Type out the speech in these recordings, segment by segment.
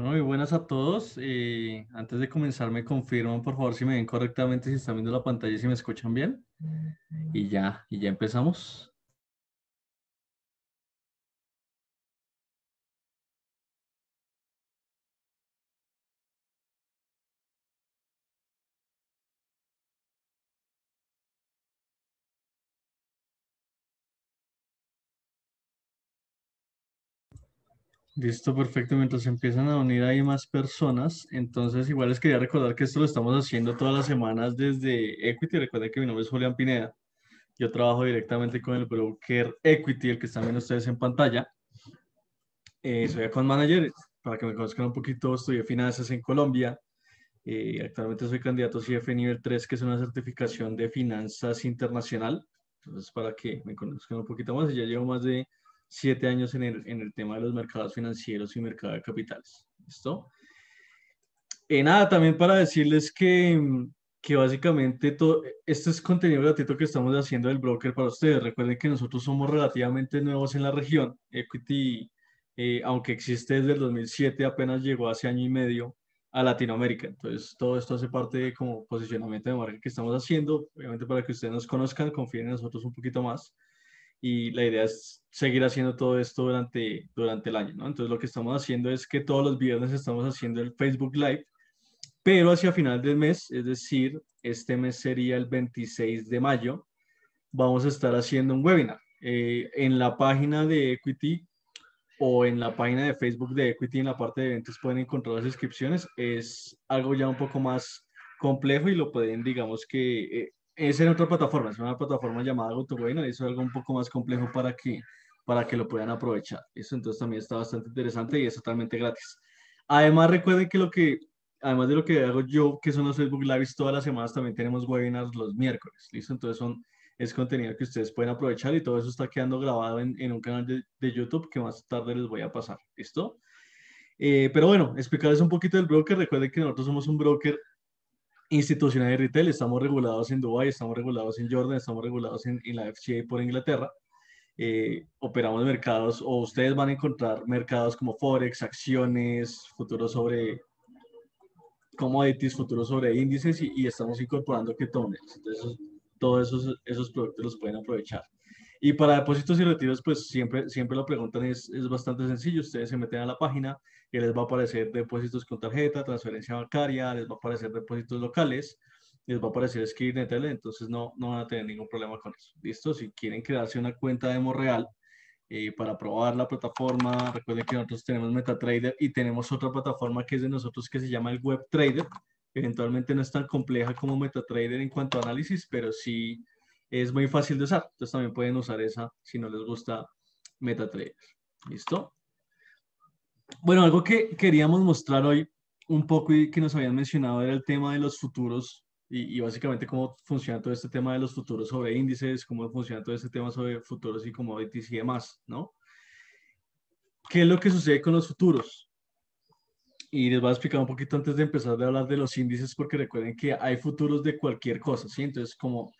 Bueno, muy buenas a todos. Eh, antes de comenzar, me confirman, por favor, si me ven correctamente, si están viendo la pantalla y si me escuchan bien. Y ya, y ya empezamos. Listo, perfecto. Mientras empiezan a unir ahí más personas, entonces igual les quería recordar que esto lo estamos haciendo todas las semanas desde Equity. Recuerden que mi nombre es Julián Pineda. Yo trabajo directamente con el broker Equity, el que están viendo ustedes en pantalla. Eh, soy account manager. Para que me conozcan un poquito, estudié finanzas en Colombia. Eh, actualmente soy candidato CF nivel 3, que es una certificación de finanzas internacional. Entonces, para que me conozcan un poquito más, ya llevo más de siete años en el, en el tema de los mercados financieros y mercado de capitales. ¿Listo? y eh, nada, también para decirles que, mm, que básicamente todo, este es contenido gratuito que estamos haciendo del broker para ustedes. Recuerden que nosotros somos relativamente nuevos en la región. Equity, eh, aunque existe desde el 2007, apenas llegó hace año y medio a Latinoamérica. Entonces, todo esto hace parte de como posicionamiento de marca que estamos haciendo, obviamente para que ustedes nos conozcan, confíen en nosotros un poquito más y la idea es seguir haciendo todo esto durante, durante el año, ¿no? Entonces lo que estamos haciendo es que todos los viernes estamos haciendo el Facebook Live, pero hacia final del mes, es decir, este mes sería el 26 de mayo, vamos a estar haciendo un webinar. Eh, en la página de Equity o en la página de Facebook de Equity, en la parte de eventos pueden encontrar las inscripciones. Es algo ya un poco más complejo y lo pueden, digamos que, eh, es en otra plataforma, es una plataforma llamada GoToWebinar, es algo un poco más complejo para que, para que lo puedan aprovechar. Eso entonces también está bastante interesante y es totalmente gratis. Además, recuerden que lo que, además de lo que hago yo, que son los Facebook Lives todas las semanas, también tenemos webinars los miércoles, ¿listo? Entonces son, es contenido que ustedes pueden aprovechar y todo eso está quedando grabado en, un canal de, YouTube que más tarde les voy a pasar, ¿listo? Eh, pero bueno, explicarles un poquito del broker. Recuerden que nosotros somos un broker institucional de retail. Estamos regulados en Dubai, estamos regulados en Jordan, estamos regulados en, en la FCA por Inglaterra. Eh, operamos mercados o ustedes van a encontrar mercados como Forex, acciones, futuros sobre commodities, futuros sobre índices y, estamos incorporando ketones. Entonces, todos esos productos los pueden aprovechar. Y para depósitos y retiros, pues siempre, siempre preguntan preguntan es, es bastante sencillo. Ustedes se meten a la página y les va a aparecer depósitos con tarjeta, transferencia bancaria, les va a aparecer depósitos locales, les va a aparecer Skidnetel, entonces no, no van a tener ningún problema con eso. ¿Listo? Si quieren crearse una cuenta demo real, eh, para probar la plataforma. Recuerden que nosotros tenemos MetaTrader y tenemos otra plataforma que es de nosotros que se llama el WebTrader. Eventualmente no es tan compleja como MetaTrader en cuanto a análisis, pero sí es muy fácil de usar. Entonces también pueden usar esa si no les gusta MetaTrader. ¿Listo? Bueno, algo que queríamos mostrar hoy un poco y que nos habían mencionado era el tema de los futuros y, básicamente cómo funciona todo este tema de los futuros sobre índices, cómo funciona todo este tema sobre futuros y commodities y demás, ¿no? ¿Qué es lo que sucede con los futuros? Y les voy a explicar un poquito antes de empezar de hablar de los índices porque recuerden que hay futuros de cualquier cosa, ¿sí? Entonces, como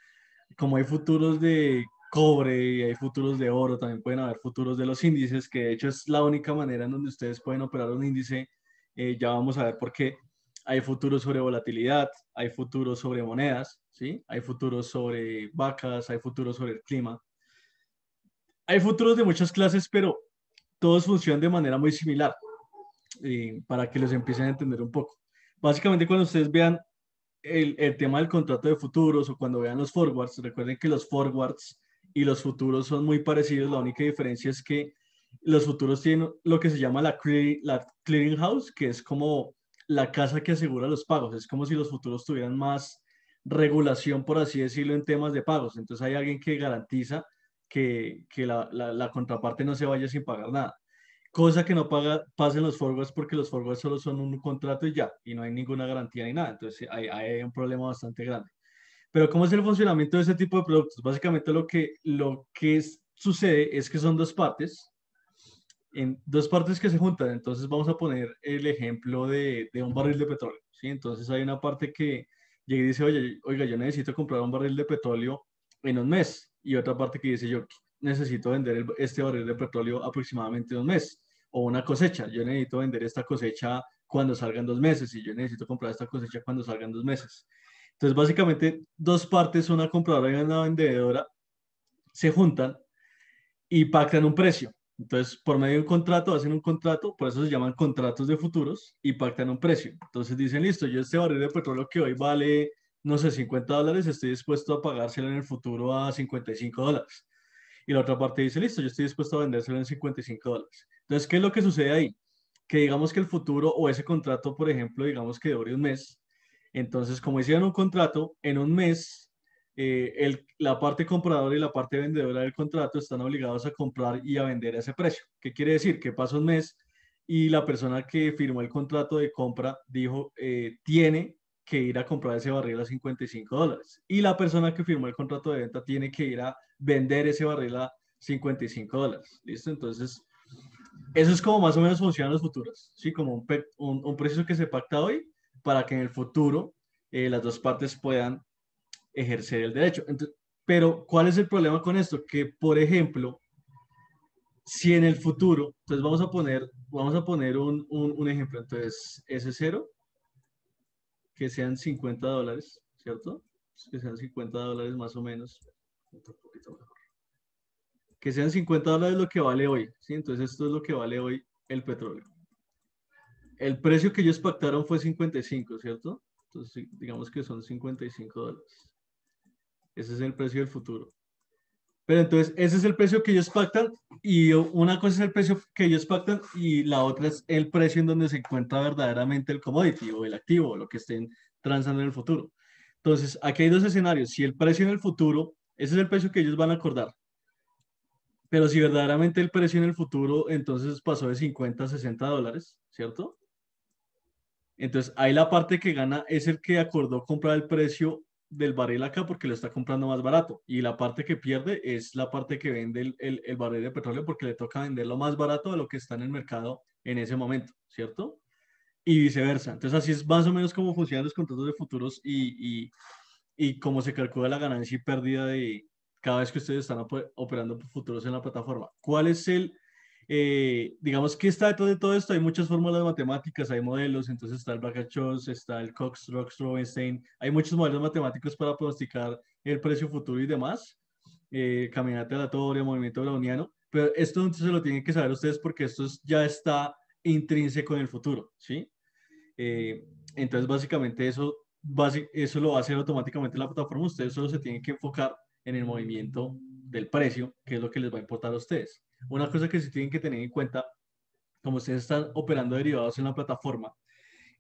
como hay futuros de cobre y hay futuros de oro, también pueden haber futuros de los índices, que de hecho es la única manera en donde ustedes pueden operar un índice. Eh, ya vamos a ver por qué. Hay futuros sobre volatilidad, hay futuros sobre monedas, ¿sí? hay futuros sobre vacas, hay futuros sobre el clima. Hay futuros de muchas clases, pero todos funcionan de manera muy similar eh, para que los empiecen a entender un poco. Básicamente cuando ustedes vean el, tema del contrato de futuros o cuando vean los forwards, recuerden que los forwards y los futuros son muy parecidos, la única diferencia es que los futuros tienen lo que se llama la, clearing, house, que es como la casa que asegura los pagos, es como si los futuros tuvieran más regulación, por así decirlo, en temas de pagos, entonces hay alguien que garantiza que, la contraparte no se vaya sin pagar nada. Cosa que no paga, pasa en los forwards porque los forwards solo son un contrato y ya, y no hay ninguna garantía ni nada. Entonces hay, hay un problema bastante grande. Pero ¿cómo es el funcionamiento de ese tipo de productos? Básicamente lo que, lo que sucede es que son dos partes, en dos partes que se juntan. Entonces vamos a poner el ejemplo de, de un barril de petróleo. ¿sí? Entonces hay una parte que llega y dice, oye, oiga, yo necesito comprar un barril de petróleo en un mes. Y otra parte que dice, yo necesito vender este barril de petróleo aproximadamente un mes o una cosecha. Yo necesito vender esta cosecha cuando salgan dos meses y yo necesito comprar esta cosecha cuando salgan dos meses. Entonces, básicamente, dos partes, una compradora y una vendedora, se juntan y pactan un precio. Entonces, por medio de un contrato, hacen un contrato, por eso se llaman contratos de futuros y pactan un precio. Entonces dicen, listo, yo este barril de petróleo que hoy vale, no sé, 50 dólares, estoy dispuesto a pagárselo en el futuro a 55 dólares y la otra parte dice, listo, yo estoy dispuesto a vendérselo en 55 dólares. Entonces, ¿qué es lo que sucede ahí? Que digamos que el futuro o ese contrato, por ejemplo, digamos que dure un mes. Entonces, como hicieron un contrato, en un mes, eh, el, la parte compradora y la parte vendedora del contrato están obligados a comprar y a vender a ese precio. ¿Qué quiere decir? Que pasa un mes y la persona que firmó el contrato de compra dijo, eh, tiene que ir a comprar ese barril a 55 dólares. Y la persona que firmó el contrato de venta tiene que ir a vender ese barril a 55 dólares. ¿Listo? Entonces, eso es como más o menos funcionan los futuros, ¿sí? Como un, precio que se pacta hoy para que en el futuro eh, las dos partes puedan ejercer el derecho. pero, ¿cuál es el problema con esto? Que, por ejemplo, si en el futuro, entonces vamos a poner, vamos a poner un, ejemplo, entonces ese cero que sean 50 dólares, ¿cierto? Que sean 50 dólares más o menos. Que sean 50 dólares lo que vale hoy, ¿sí? Entonces esto es lo que vale hoy el petróleo. El precio que ellos pactaron fue 55, ¿cierto? Entonces digamos que son 55 dólares. Ese es el precio del futuro. Pero entonces, ese es el precio que ellos pactan y una cosa es el precio que ellos pactan y la otra es el precio en donde se encuentra verdaderamente el commodity o el activo o lo que estén transando en el futuro. Entonces, aquí hay dos escenarios. Si el precio en el futuro, ese es el precio que ellos van a acordar. Pero si verdaderamente el precio en el futuro, entonces pasó de 50 a 60 dólares, ¿cierto? Entonces, ahí la parte que gana es el que acordó comprar el precio del barril acá porque lo está comprando más barato y la parte que pierde es la parte que vende el, el, barril de petróleo porque le toca venderlo más barato de lo que está en el mercado en ese momento, ¿cierto? Y viceversa. Entonces así es más o menos como funcionan los contratos de futuros y, y, y cómo se calcula la ganancia y pérdida de cada vez que ustedes están operando futuros en la plataforma. ¿Cuál es el eh, digamos que está detrás de todo esto, hay muchas fórmulas matemáticas, hay modelos, entonces está el Scholes está el Cox, Rox, Robenstein, hay muchos modelos matemáticos para pronosticar el precio futuro y demás, eh, caminata aleatoria, movimiento browniano, pero esto entonces lo tienen que saber ustedes porque esto ya está intrínseco en el futuro, ¿sí? Eh, entonces básicamente eso, eso lo va a hacer automáticamente la plataforma, ustedes solo se tienen que enfocar en el movimiento del precio, que es lo que les va a importar a ustedes. Una cosa que sí tienen que tener en cuenta, como ustedes están operando derivados en la plataforma,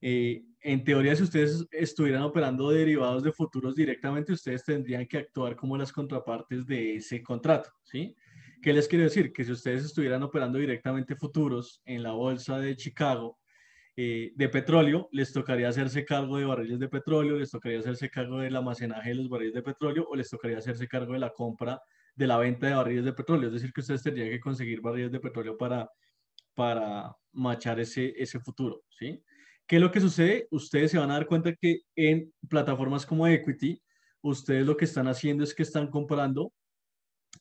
eh, en teoría, si ustedes estuvieran operando derivados de futuros directamente, ustedes tendrían que actuar como las contrapartes de ese contrato, ¿sí? ¿Qué les quiero decir? Que si ustedes estuvieran operando directamente futuros en la bolsa de Chicago eh, de petróleo, les tocaría hacerse cargo de barriles de petróleo, les tocaría hacerse cargo del almacenaje de los barriles de petróleo o les tocaría hacerse cargo de la compra de la venta de barriles de petróleo. Es decir, que ustedes tendrían que conseguir barriles de petróleo para, para machar ese, futuro, ¿sí? ¿Qué es lo que sucede? Ustedes se van a dar cuenta que en plataformas como Equity, ustedes lo que están haciendo es que están comprando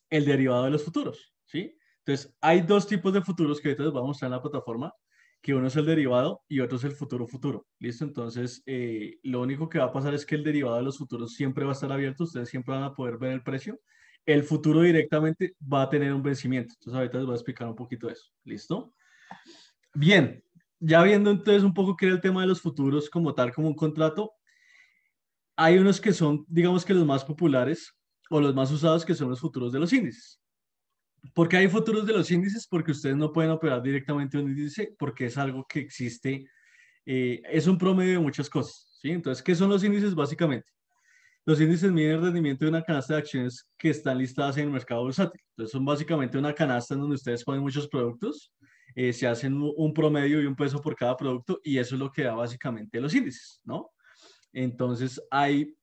el derivado de los futuros, ¿sí? Entonces, hay dos tipos de futuros que ahorita les vamos a mostrar en la plataforma, que uno es el derivado y otro es el futuro futuro, ¿listo? Entonces, eh, lo único que va a pasar es que el derivado de los futuros siempre va a estar abierto, ustedes siempre van a poder ver el precio, el futuro directamente va a tener un vencimiento. Entonces ahorita les voy a explicar un poquito eso. ¿Listo? Bien, ya viendo entonces un poco qué era el tema de los futuros como tal, como un contrato, hay unos que son, digamos que los más populares o los más usados que son los futuros de los índices. ¿Por qué hay futuros de los índices? Porque ustedes no pueden operar directamente un índice porque es algo que existe, eh, es un promedio de muchas cosas. ¿sí? Entonces, ¿qué son los índices básicamente? Los índices miden el rendimiento de una canasta de acciones que están listadas en el mercado bursátil. Entonces son básicamente una canasta en donde ustedes ponen muchos productos, eh, se hacen un promedio y un peso por cada producto y eso es lo que da básicamente los índices, ¿no? Entonces hay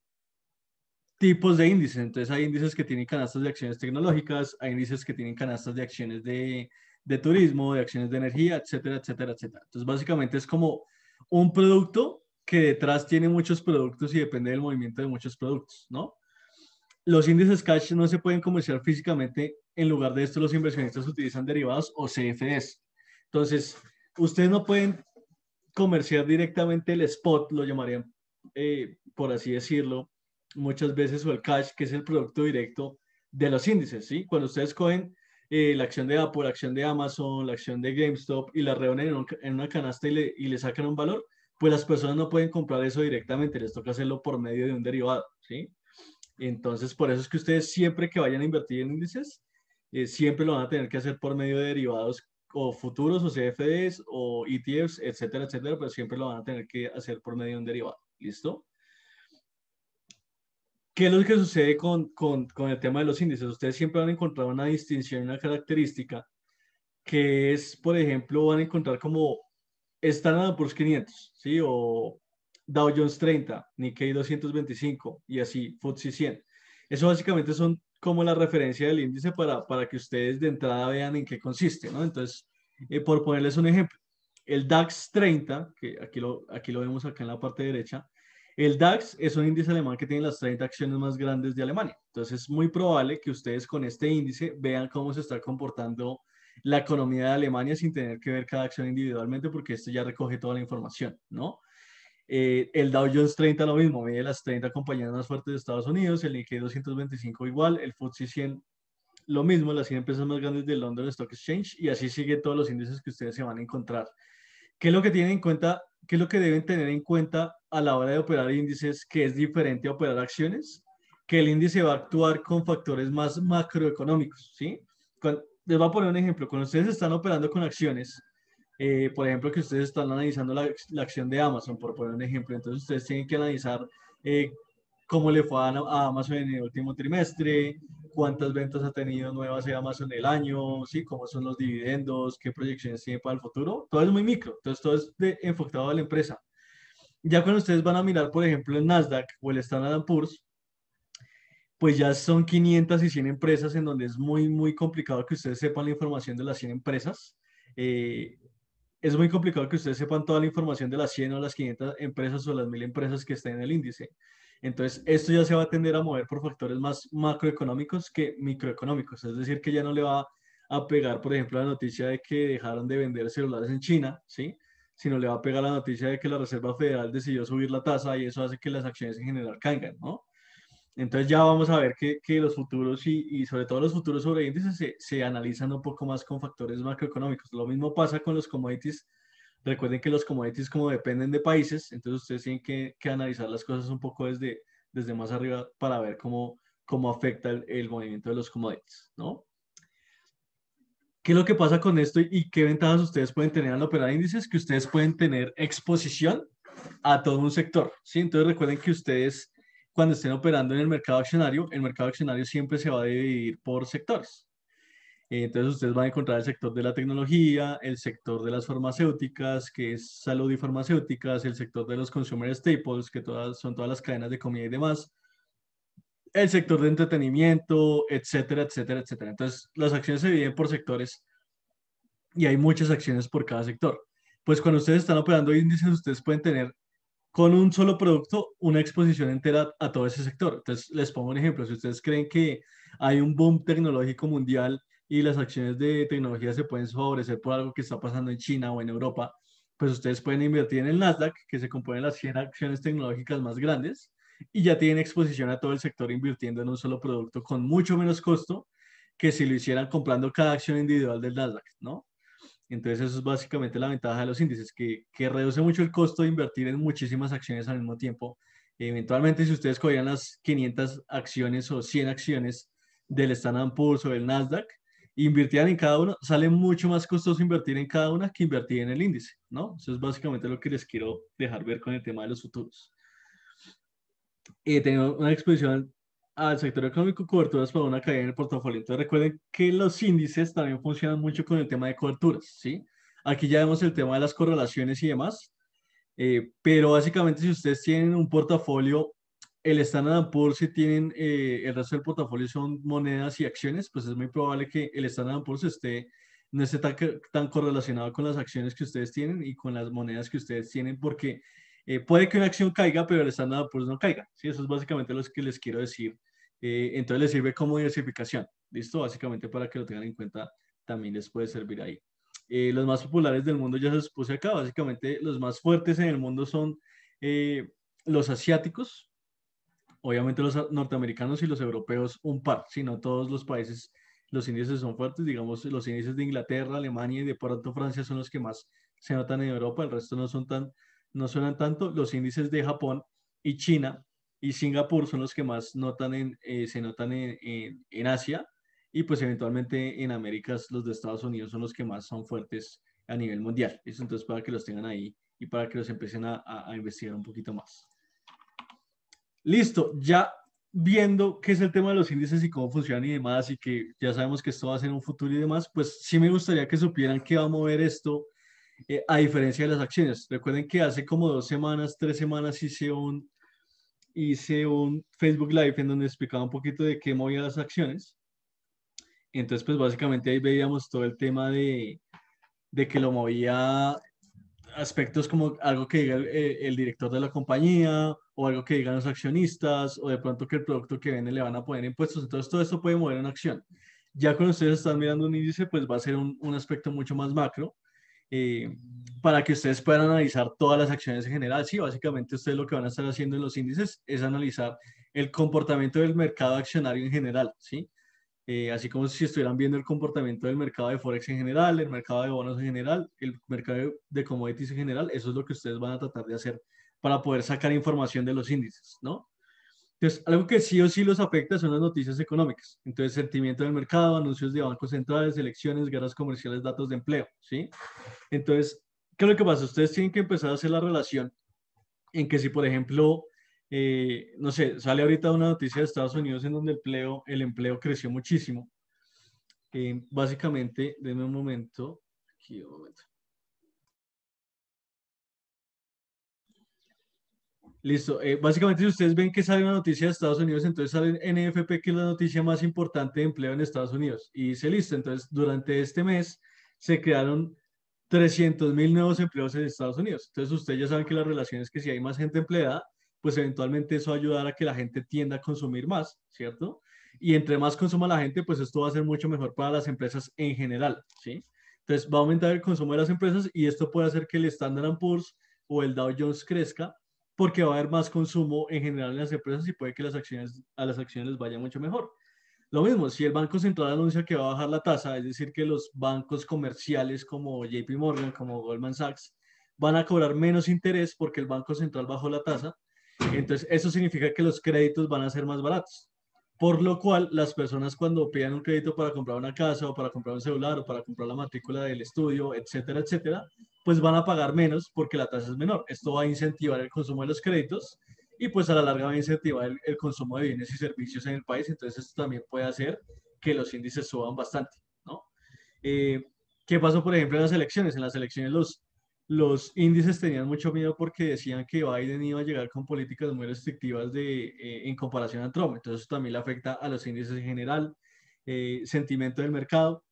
tipos de índices. Entonces hay índices que tienen canastas de acciones tecnológicas, hay índices que tienen canastas de acciones de, de turismo, de acciones de energía, etcétera, etcétera, etcétera. Entonces básicamente es como un producto que detrás tiene muchos productos y depende del movimiento de muchos productos, ¿no? Los índices cash no se pueden comerciar físicamente, en lugar de esto los inversionistas utilizan derivados o CFDs. Entonces, ustedes no pueden comerciar directamente el spot, lo llamarían, eh, por así decirlo, muchas veces, o el cash, que es el producto directo de los índices, ¿sí? Cuando ustedes cogen eh, la acción de Apple, la acción de Amazon, la acción de GameStop y la reúnen en, una canasta le, y le sacan un valor, pues las personas no pueden comprar eso directamente, les toca hacerlo por medio de un derivado, ¿sí? Entonces, por eso es que ustedes siempre que vayan a invertir en índices, eh, siempre lo van a tener que hacer por medio de derivados o futuros o CFDs o ETFs, etcétera, etcétera, pero siempre lo van a tener que hacer por medio de un derivado, ¿listo? ¿Qué es lo que sucede con, con, con el tema de los índices? Ustedes siempre van a encontrar una distinción, una característica, que es, por ejemplo, van a encontrar como está en por 500, ¿sí? O Dow Jones 30, Nikkei 225 y así FTSE 100. Eso básicamente son como la referencia del índice para, para que ustedes de entrada vean en qué consiste, ¿no? Entonces, eh, por ponerles un ejemplo, el DAX 30, que aquí lo, aquí lo vemos acá en la parte derecha, el DAX es un índice alemán que tiene las 30 acciones más grandes de Alemania. Entonces, es muy probable que ustedes con este índice vean cómo se está comportando la economía de Alemania sin tener que ver cada acción individualmente porque esto ya recoge toda la información, ¿no? Eh, el Dow Jones 30 lo mismo, mide las 30 compañías más fuertes de Estados Unidos, el Nikkei 225 igual, el FTSE 100 lo mismo, las 100 empresas más grandes del London Stock Exchange y así sigue todos los índices que ustedes se van a encontrar. ¿Qué es lo que tienen en cuenta? ¿Qué es lo que deben tener en cuenta a la hora de operar índices que es diferente a operar acciones? Que el índice va a actuar con factores más macroeconómicos, ¿sí? les voy a poner un ejemplo. Cuando ustedes están operando con acciones, eh, por ejemplo, que ustedes están analizando la, acción de Amazon, por poner un ejemplo, entonces ustedes tienen que analizar eh, cómo le fue a, Amazon en el último trimestre, cuántas ventas ha tenido nuevas de Amazon el año, ¿sí? cómo son los dividendos, qué proyecciones tiene para el futuro. Todo es muy micro, entonces todo es enfocado a la empresa. Ya cuando ustedes van a mirar, por ejemplo, el Nasdaq o el Standard Poor's, pues ya son 500 y 100 empresas en donde es muy, muy complicado que ustedes sepan la información de las 100 empresas. Eh, es muy complicado que ustedes sepan toda la información de las 100 o las 500 empresas o las 1000 empresas que estén en el índice. Entonces, esto ya se va a tender a mover por factores más macroeconómicos que microeconómicos. Es decir, que ya no le va a pegar, por ejemplo, la noticia de que dejaron de vender celulares en China, ¿sí? Sino le va a pegar la noticia de que la Reserva Federal decidió subir la tasa y eso hace que las acciones en general caigan, ¿no? Entonces ya vamos a ver que, los futuros y, sobre todo los futuros sobre índices se, analizan un poco más con factores macroeconómicos. Lo mismo pasa con los commodities. Recuerden que los commodities como dependen de países, entonces ustedes tienen que, analizar las cosas un poco desde, desde más arriba para ver cómo, cómo afecta el, el movimiento de los commodities, ¿no? ¿Qué es lo que pasa con esto y qué ventajas ustedes pueden tener al operar índices? Que ustedes pueden tener exposición a todo un sector, ¿sí? Entonces recuerden que ustedes cuando estén operando en el mercado accionario, el mercado accionario siempre se va a dividir por sectores. Entonces ustedes van a encontrar el sector de la tecnología, el sector de las farmacéuticas, que es salud y farmacéuticas, el sector de los consumer staples, que todas, son todas las cadenas de comida y demás, el sector de entretenimiento, etcétera, etcétera, etcétera. Entonces las acciones se dividen por sectores y hay muchas acciones por cada sector. Pues cuando ustedes están operando índices, ustedes pueden tener con un solo producto una exposición entera a todo ese sector. Entonces, les pongo un ejemplo. Si ustedes creen que hay un boom tecnológico mundial y las acciones de tecnología se pueden favorecer por algo que está pasando en China o en Europa, pues ustedes pueden invertir en el Nasdaq, que se compone las 100 acciones tecnológicas más grandes, y ya tienen exposición a todo el sector invirtiendo en un solo producto con mucho menos costo que si lo hicieran comprando cada acción individual del Nasdaq, ¿no? Entonces eso es básicamente la ventaja de los índices, que, reduce mucho el costo de invertir en muchísimas acciones al mismo tiempo. Eventualmente, si ustedes cogieran las 500 acciones o 100 acciones del Standard Poor's o del Nasdaq, invirtieran en cada una, sale mucho más costoso invertir en cada una que invertir en el índice, ¿no? Eso es básicamente lo que les quiero dejar ver con el tema de los futuros. Eh, tengo una exposición al sector económico coberturas para una caída en el portafolio. Entonces recuerden que los índices también funcionan mucho con el tema de coberturas, ¿sí? Aquí ya vemos el tema de las correlaciones y demás, eh, pero básicamente si ustedes tienen un portafolio, el Standard Poor's, si tienen eh, el resto del portafolio son monedas y acciones, pues es muy probable que el Standard Poor's esté, no esté tan, correlacionado con las acciones que ustedes tienen y con las monedas que ustedes tienen, porque eh, puede que una acción caiga, pero el Standard Poor's no caiga. ¿sí? Eso es básicamente lo que les quiero decir eh, entonces les sirve como diversificación, ¿listo? Básicamente para que lo tengan en cuenta, también les puede servir ahí. Eh, los más populares del mundo ya se los puse acá, básicamente los más fuertes en el mundo son eh, los asiáticos, obviamente los norteamericanos y los europeos un par, sino todos los países, los índices son fuertes, digamos los índices de Inglaterra, Alemania y de pronto Francia son los que más se notan en Europa, el resto no son tan, no suenan tanto, los índices de Japón y China y Singapur son los que más notan en, eh, se notan en, Asia y pues eventualmente en Américas los de Estados Unidos son los que más son fuertes a nivel mundial. Eso entonces para que los tengan ahí y para que los empiecen a, investigar un poquito más. Listo, ya viendo qué es el tema de los índices y cómo funcionan y demás, y que ya sabemos que esto va a ser un futuro y demás, pues sí me gustaría que supieran qué va a mover esto eh, a diferencia de las acciones. Recuerden que hace como dos semanas, tres semanas hice un, hice un Facebook Live en donde explicaba un poquito de qué movía las acciones. Entonces, pues básicamente ahí veíamos todo el tema de, de que lo movía aspectos como algo que diga el, eh, director de la compañía o algo que digan los accionistas o de pronto que el producto que viene le van a poner impuestos. Entonces, todo esto puede mover una acción. Ya cuando ustedes están mirando un índice, pues va a ser un, un aspecto mucho más macro eh, para que ustedes puedan analizar todas las acciones en general. Sí, básicamente ustedes lo que van a estar haciendo en los índices es analizar el comportamiento del mercado accionario en general, ¿sí? Eh, así como si estuvieran viendo el comportamiento del mercado de Forex en general, el mercado de bonos en general, el mercado de commodities en general, eso es lo que ustedes van a tratar de hacer para poder sacar información de los índices, ¿no? Entonces, algo que sí o sí los afecta son las noticias económicas. Entonces, sentimiento del mercado, anuncios de bancos centrales, elecciones, guerras comerciales, datos de empleo, ¿sí? Entonces, ¿qué es lo que pasa? Ustedes tienen que empezar a hacer la relación en que si, por ejemplo, eh, no sé, sale ahorita una noticia de Estados Unidos en donde el empleo, el empleo creció muchísimo. Eh, básicamente, denme un momento, aquí un momento. Listo. Eh, básicamente, si ustedes ven que sale una noticia de Estados Unidos, entonces sale NFP, que es la noticia más importante de empleo en Estados Unidos. Y dice, listo, entonces durante este mes se crearon 300.000 nuevos empleos en Estados Unidos. Entonces, ustedes ya saben que la relación es que si hay más gente empleada, pues eventualmente eso va a ayudar a que la gente tienda a consumir más, ¿cierto? Y entre más consuma la gente, pues esto va a ser mucho mejor para las empresas en general, ¿sí? Entonces, va a aumentar el consumo de las empresas y esto puede hacer que el Standard Poor's o el Dow Jones crezca porque va a haber más consumo en general en las empresas y puede que las acciones, a las acciones les vaya mucho mejor. Lo mismo, si el Banco Central anuncia que va a bajar la tasa, es decir, que los bancos comerciales como JP Morgan, como Goldman Sachs, van a cobrar menos interés porque el Banco Central bajó la tasa, entonces eso significa que los créditos van a ser más baratos. Por lo cual, las personas cuando pidan un crédito para comprar una casa o para comprar un celular o para comprar la matrícula del estudio, etcétera, etcétera, pues van a pagar menos porque la tasa es menor. Esto va a incentivar el consumo de los créditos y pues a la larga va a incentivar el, consumo de bienes y servicios en el país. Entonces, esto también puede hacer que los índices suban bastante, ¿no? Eh, ¿Qué pasó, por ejemplo, en las elecciones? En las elecciones los los índices tenían mucho miedo porque decían que Biden iba a llegar con políticas muy restrictivas de, eh, en comparación a Trump. Entonces eso también le afecta a los índices en general, eh, sentimiento del mercado.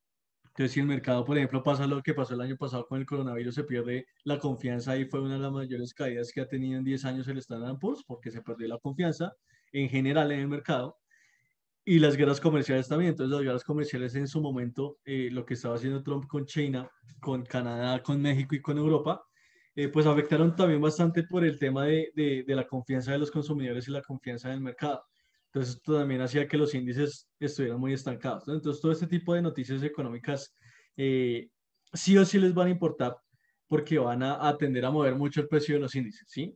Entonces si el mercado, por ejemplo, pasa lo que pasó el año pasado con el coronavirus, se pierde la confianza y fue una de las mayores caídas que ha tenido en 10 años el Standard Poor's porque se perdió la confianza en general en el mercado y las guerras comerciales también. Entonces, las guerras comerciales en su momento, eh, lo que estaba haciendo Trump con China, con Canadá, con México y con Europa, eh, pues afectaron también bastante por el tema de, de, la confianza de los consumidores y la confianza del mercado. Entonces, esto también hacía que los índices estuvieran muy estancados. Entonces, todo este tipo de noticias económicas eh, sí o sí les van a importar porque van a, a, tender a mover mucho el precio de los índices, ¿sí?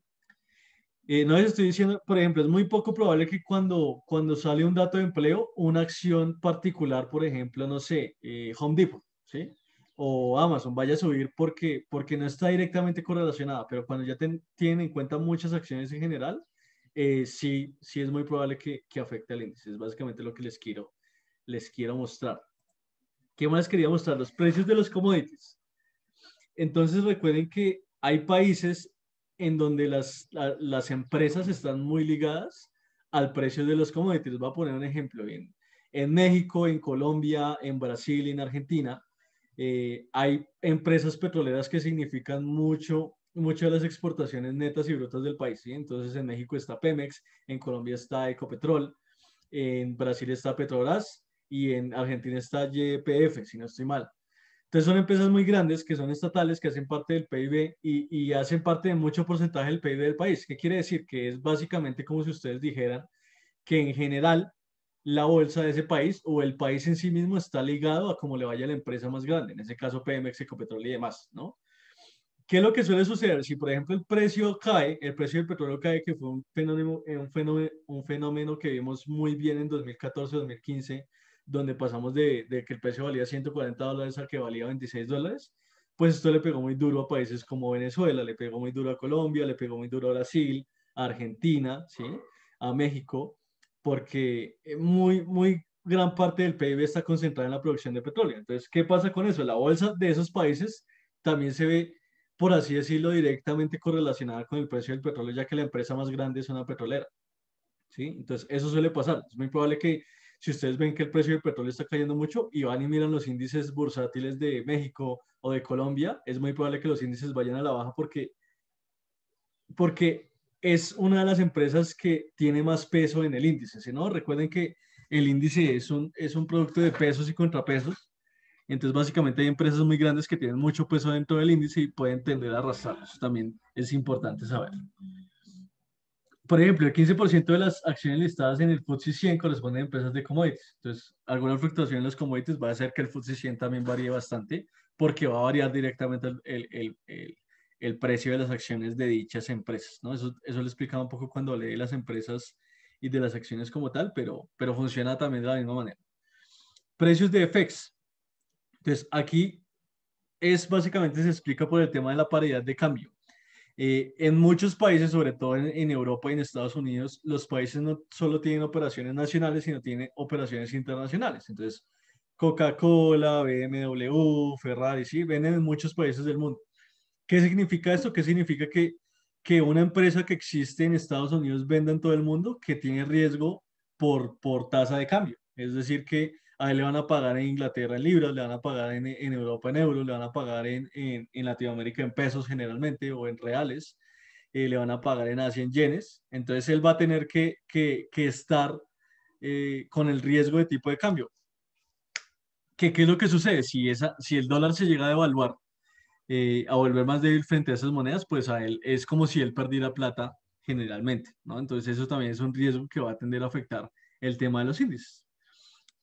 Eh, no les estoy diciendo, por ejemplo, es muy poco probable que cuando, cuando sale un dato de empleo, una acción particular, por ejemplo, no sé, eh, Home Depot, ¿sí? O Amazon vaya a subir porque, porque no está directamente correlacionada, pero cuando ya tienen en cuenta muchas acciones en general, eh, sí, sí es muy probable que, que afecte al índice. Es básicamente lo que les quiero, les quiero mostrar. ¿Qué más quería mostrar? Los precios de los commodities. Entonces recuerden que hay países en donde las, empresas están muy ligadas al precio de los commodities. Voy a poner un ejemplo. En, en México, en Colombia, en Brasil, y en Argentina, eh, hay empresas petroleras que significan mucho, de las exportaciones netas y brutas del país. Entonces, en México está Pemex, en Colombia está Ecopetrol, en Brasil está Petrobras y en Argentina está YPF, si no estoy mal. Entonces son empresas muy grandes que son estatales, que hacen parte del PIB y, hacen parte de mucho porcentaje del PIB del país. ¿Qué quiere decir? Que es básicamente como si ustedes dijeran que en general la bolsa de ese país o el país en sí mismo está ligado a cómo le vaya la empresa más grande, en ese caso PMX, Ecopetrol y demás, ¿no? ¿Qué es lo que suele suceder? Si, por ejemplo, el precio cae, el precio del petróleo cae, que fue un fenómeno, un fenómeno, un fenómeno que vimos muy bien en 2014-2015, donde pasamos de, que el precio valía 140 dólares a que valía 26 dólares, pues esto le pegó muy duro a países como Venezuela, le pegó muy duro a Colombia, le pegó muy duro a Brasil, a Argentina, ¿sí? a México, porque eh, muy, muy gran parte del PIB está concentrada en la producción de petróleo. Entonces, ¿qué pasa con eso? La bolsa de esos países también se ve, por así decirlo, directamente correlacionada con el precio del petróleo, ya que la empresa más grande es una petrolera. ¿sí? Entonces, eso suele pasar. Es muy probable que si ustedes ven que el precio del petróleo está cayendo mucho y van y miran los índices bursátiles de México o de Colombia, es muy probable que los índices vayan a la baja porque, porque es una de las empresas que tiene más peso en el índice. Si no, recuerden que el índice es un, es un producto de pesos y contrapesos. Entonces, básicamente hay empresas muy grandes que tienen mucho peso dentro del índice y pueden tender a arrastrarlos. También es importante saberlo por ejemplo, el 15% de las acciones listadas en el FTSE 100 corresponden a empresas de commodities. Entonces, alguna fluctuación en los commodities va a hacer que el FTSE 100 también varíe bastante porque va a variar directamente el, el, el, el precio de las acciones de dichas empresas. ¿no? Eso, eso lo explicaba un poco cuando leí de las empresas y de las acciones como tal, pero, pero funciona también de la misma manera. Precios de FX. E Entonces, aquí es básicamente se explica por el tema de la paridad de cambio. Eh, en muchos países, sobre todo en, Europa y en Estados Unidos, los países no solo tienen operaciones nacionales, sino tienen operaciones internacionales. Entonces, Coca-Cola, BMW, Ferrari, sí, venden en muchos países del mundo. ¿Qué significa esto? ¿Qué significa que, que una empresa que existe en Estados Unidos venda en todo el mundo que tiene riesgo por, por tasa de cambio? Es decir, que a él le van a pagar en Inglaterra en libras, le van a pagar en, Europa en euros, le van a pagar en, Latinoamérica en pesos generalmente o en reales, eh, le van a pagar en Asia en yenes. Entonces él va a tener que, estar eh, con el riesgo de tipo de cambio. ¿Qué, ¿Qué, es lo que sucede? Si, esa, si el dólar se llega a devaluar, eh, a volver más débil frente a esas monedas, pues a él es como si él perdiera plata generalmente, Entonces eso también es un riesgo que va a tender a afectar el tema de los índices.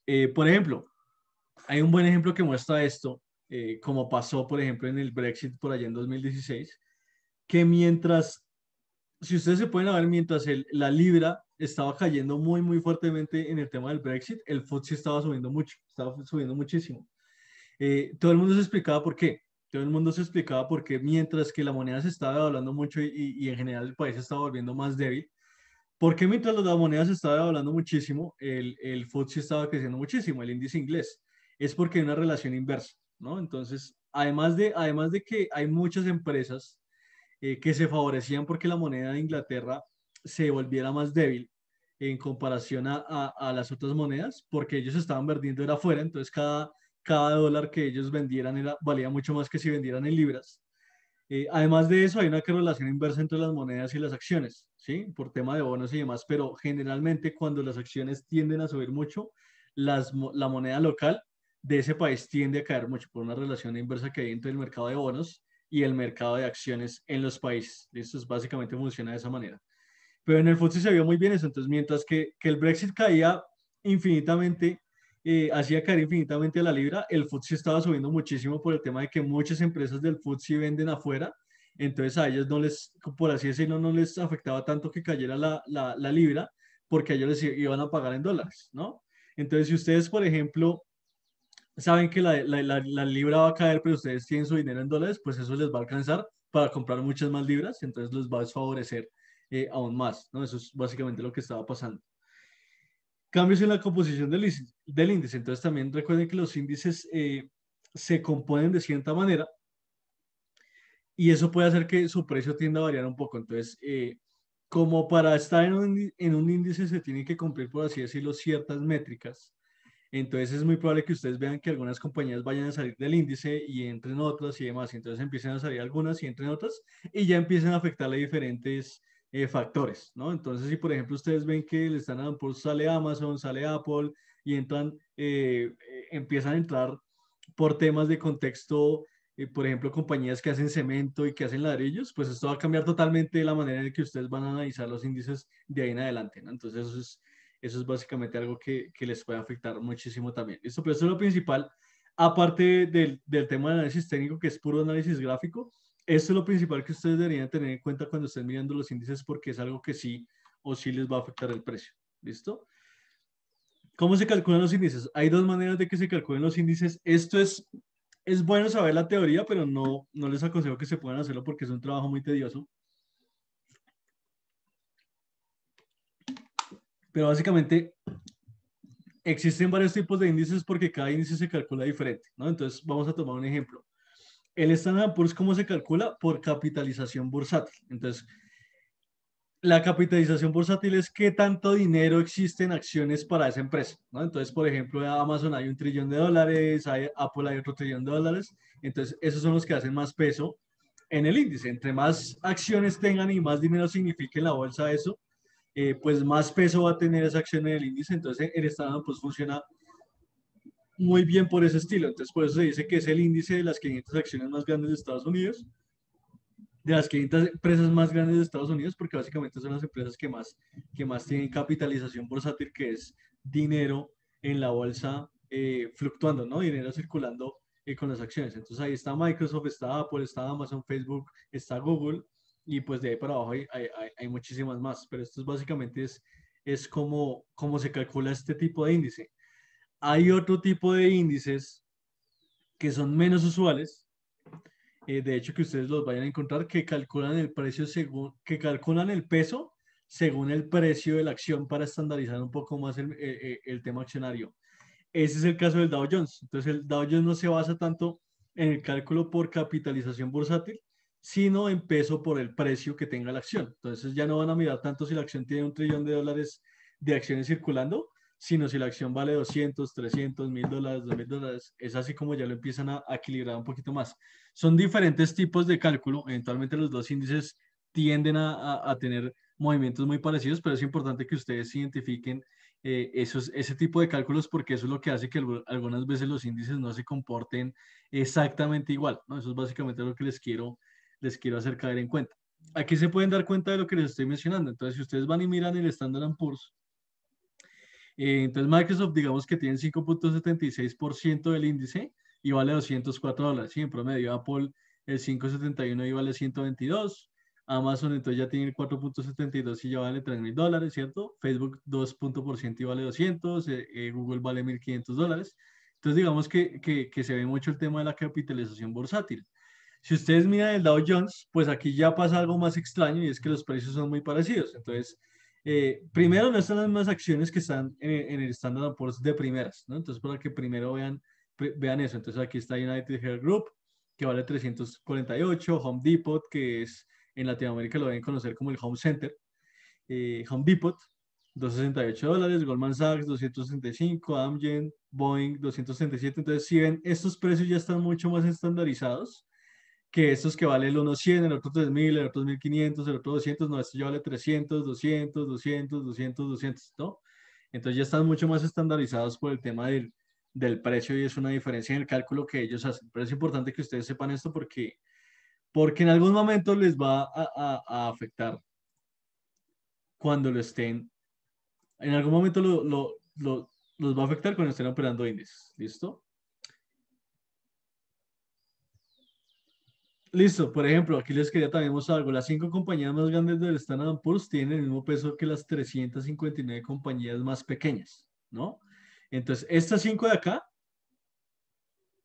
Eh, por ejemplo, hay un buen ejemplo que muestra esto, eh, como pasó, por ejemplo, en el Brexit por allá en 2016, que mientras, si ustedes se pueden ver, mientras la libra estaba cayendo muy, muy fuertemente en el tema del Brexit, el FTSE estaba subiendo mucho, estaba subiendo muchísimo. Eh, todo el mundo se explicaba por qué. Todo el mundo se explicaba por qué mientras que la moneda se estaba devaluando mucho y, y en general el país estaba volviendo más débil, ¿Por qué mientras las monedas estaban hablando muchísimo, el, el FTSE estaba creciendo muchísimo, el índice inglés? Es porque hay una relación inversa, ¿no? Entonces, además de, además de que hay muchas empresas eh, que se favorecían porque la moneda de Inglaterra se volviera más débil en comparación a, a, las otras monedas, porque ellos estaban vendiendo era afuera, entonces cada, cada dólar que ellos vendieran era, valía mucho más que si vendieran en libras. Eh, además de eso, hay una correlación inversa entre las monedas y las acciones, ¿sí? Por tema de bonos y demás, pero generalmente cuando las acciones tienden a subir mucho, la moneda local de ese país tiende a caer mucho por una relación inversa que hay entre el mercado de bonos y el mercado de acciones en los países. Eso es, básicamente funciona de esa manera. Pero en el FTSE se vio muy bien eso. Entonces, mientras que, que el Brexit caía infinitamente, eh, hacía caer infinitamente la libra, el FTSE estaba subiendo muchísimo por el tema de que muchas empresas del FTSE venden afuera, entonces a ellas no les, por así decirlo, no les afectaba tanto que cayera la, la, libra, porque a ellos les iban a pagar en dólares, ¿no? Entonces, si ustedes, por ejemplo, saben que la, la libra va a caer, pero ustedes tienen su dinero en dólares, pues eso les va a alcanzar para comprar muchas más libras, entonces les va a desfavorecer eh, aún más, ¿no? Eso es básicamente lo que estaba pasando cambios en la composición del, índice. Entonces también recuerden que los índices eh, se componen de cierta manera y eso puede hacer que su precio tienda a variar un poco. Entonces, eh, como para estar en un, en un índice se tienen que cumplir, por así decirlo, ciertas métricas. Entonces es muy probable que ustedes vean que algunas compañías vayan a salir del índice y entren otras y demás. Entonces empiecen a salir algunas y entren otras y ya empiecen a afectarle diferentes eh, factores, ¿no? Entonces, si por ejemplo ustedes ven que le están dando por sale Amazon, sale Apple y entran, eh, eh, empiezan a entrar por temas de contexto, por ejemplo, compañías que hacen cemento y que hacen ladrillos, pues esto va a cambiar totalmente la manera en que ustedes van a analizar los índices de ahí en adelante, ¿no? Entonces, eso es, eso es básicamente algo que, les puede afectar muchísimo también. Esto pero eso es lo principal. Aparte del tema de análisis técnico, que es puro análisis gráfico, esto es lo principal que ustedes deberían tener en cuenta cuando estén mirando los índices porque es algo que sí o sí les va a afectar el precio. ¿Listo? ¿Cómo se calculan los índices? Hay dos maneras de que se calculen los índices. Esto es, es bueno saber la teoría, pero no, no les aconsejo que se puedan hacerlo porque es un trabajo muy tedioso. Pero básicamente existen varios tipos de índices porque cada índice se calcula diferente, ¿no? Entonces vamos a tomar un ejemplo. El Standard Poor's, ¿cómo se calcula? Por capitalización bursátil. Entonces, la capitalización bursátil es qué tanto dinero existe en acciones para esa empresa. ¿no? Entonces, por ejemplo, Amazon hay un trillón de dólares, hay Apple hay otro trillón de dólares. Entonces, esos son los que hacen más peso en el índice. Entre más acciones tengan y más dinero signifique en la bolsa eso, eh, pues más peso va a tener esa acción en el índice. Entonces, el Standard pues, funciona muy bien por ese estilo. Entonces, por eso se dice que es el índice de las 500 acciones más grandes de Estados Unidos, de las 500 empresas más grandes de Estados Unidos, porque básicamente son las empresas que más, que más tienen capitalización bursátil, que es dinero en la bolsa eh, fluctuando, ¿no? Dinero circulando eh, con las acciones. Entonces, ahí está Microsoft, está Apple, está Amazon, Facebook, está Google, y pues de ahí para abajo hay, hay, hay muchísimas más, pero esto es básicamente es, es como, como se calcula este tipo de índice. Hay otro tipo de índices que son menos usuales, eh, de hecho que ustedes los vayan a encontrar, que calculan el precio según, que calculan el peso según el precio de la acción para estandarizar un poco más el, eh, eh, el tema accionario. Ese es el caso del Dow Jones. Entonces el Dow Jones no se basa tanto en el cálculo por capitalización bursátil, sino en peso por el precio que tenga la acción. Entonces ya no van a mirar tanto si la acción tiene un trillón de dólares de acciones circulando, sino si la acción vale 200, 300, 1000 dólares, 2000 dólares, es así como ya lo empiezan a, equilibrar un poquito más. Son diferentes tipos de cálculo, eventualmente los dos índices tienden a, a, tener movimientos muy parecidos, pero es importante que ustedes identifiquen eh, esos, ese tipo de cálculos porque eso es lo que hace que algunas veces los índices no se comporten exactamente igual, ¿no? Eso es básicamente lo que les quiero, les quiero hacer caer en cuenta. Aquí se pueden dar cuenta de lo que les estoy mencionando. Entonces, si ustedes van y miran el Standard Poor's, eh, entonces Microsoft digamos que tiene 5.76% del índice y vale 204 dólares. Sí, en promedio Apple el 5.71 y vale 122. Amazon entonces ya tiene el 4.72 y ya vale 3.000 dólares, ¿cierto? Facebook 2% y vale 200, eh, eh, Google vale 1.500 dólares. Entonces digamos que, que, se ve mucho el tema de la capitalización bursátil. Si ustedes miran el Dow Jones, pues aquí ya pasa algo más extraño y es que los precios son muy parecidos. Entonces, eh, primero no están las mismas acciones que están en, el Standard Poor's de primeras, Entonces, para que primero vean, vean eso. Entonces, aquí está United Health Group, que vale 348, Home Depot, que es en Latinoamérica lo deben conocer como el Home Center, eh, Home Depot, 268 dólares, Goldman Sachs 265, Amgen, Boeing 267. Entonces, si ven, estos precios ya están mucho más estandarizados que estos que vale el uno 100, el otro 3000, el otro 1500, el otro 200, no, esto ya vale 300, 200, 200, 200, 200, ¿no? Entonces ya están mucho más estandarizados por el tema del, precio y es una diferencia en el cálculo que ellos hacen. Pero es importante que ustedes sepan esto porque, porque en algún momento les va a, afectar cuando lo estén, en algún momento los va a afectar cuando estén operando índices, ¿listo? Listo, por ejemplo, aquí les quería también mostrar algo. Las cinco compañías más grandes del Standard Poor's tienen el mismo peso que las 359 compañías más pequeñas, ¿no? Entonces, estas cinco de acá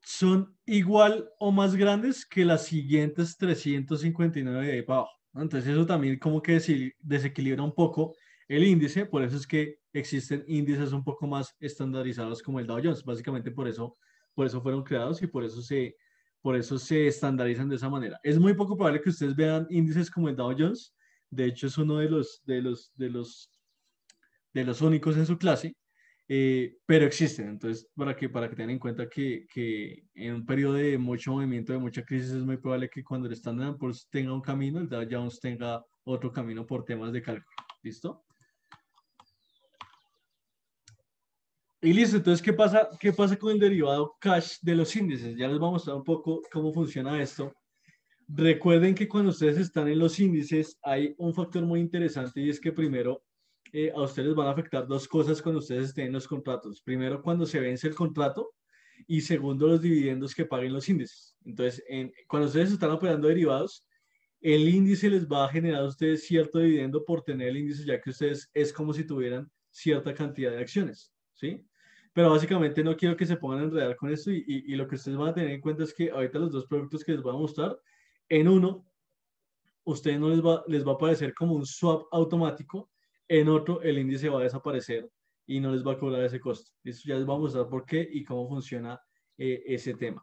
son igual o más grandes que las siguientes 359 de ahí para abajo. Entonces, eso también como que desequilibra un poco el índice, por eso es que existen índices un poco más estandarizados como el Dow Jones. Básicamente por eso, por eso fueron creados y por eso se, por eso se estandarizan de esa manera. Es muy poco probable que ustedes vean índices como el Dow Jones, de hecho es uno de los, de los, de los, de los únicos en su clase, eh, pero existen, entonces para que, para que tengan en cuenta que, que, en un periodo de mucho movimiento, de mucha crisis, es muy probable que cuando el Standard Poor's tenga un camino, el Dow Jones tenga otro camino por temas de cálculo, ¿listo? Y listo, entonces, ¿qué pasa, ¿qué pasa con el derivado cash de los índices? Ya les voy a mostrar un poco cómo funciona esto. Recuerden que cuando ustedes están en los índices hay un factor muy interesante y es que primero eh, a ustedes van a afectar dos cosas cuando ustedes estén en los contratos. Primero, cuando se vence el contrato y segundo, los dividendos que paguen los índices. Entonces, cuando ustedes están operando derivados, el índice les va a generar a ustedes cierto dividendo por tener el índice, ya que ustedes es como si tuvieran cierta cantidad de acciones, ¿sí? Pero básicamente no quiero que se pongan a enredar con esto y, y, lo que ustedes van a tener en cuenta es que ahorita los dos productos que les voy a mostrar, en uno, ustedes no les va, les va a aparecer como un swap automático, en otro el índice va a desaparecer y no les va a cobrar ese costo. Eso ya les va a mostrar por qué y cómo funciona eh, ese tema.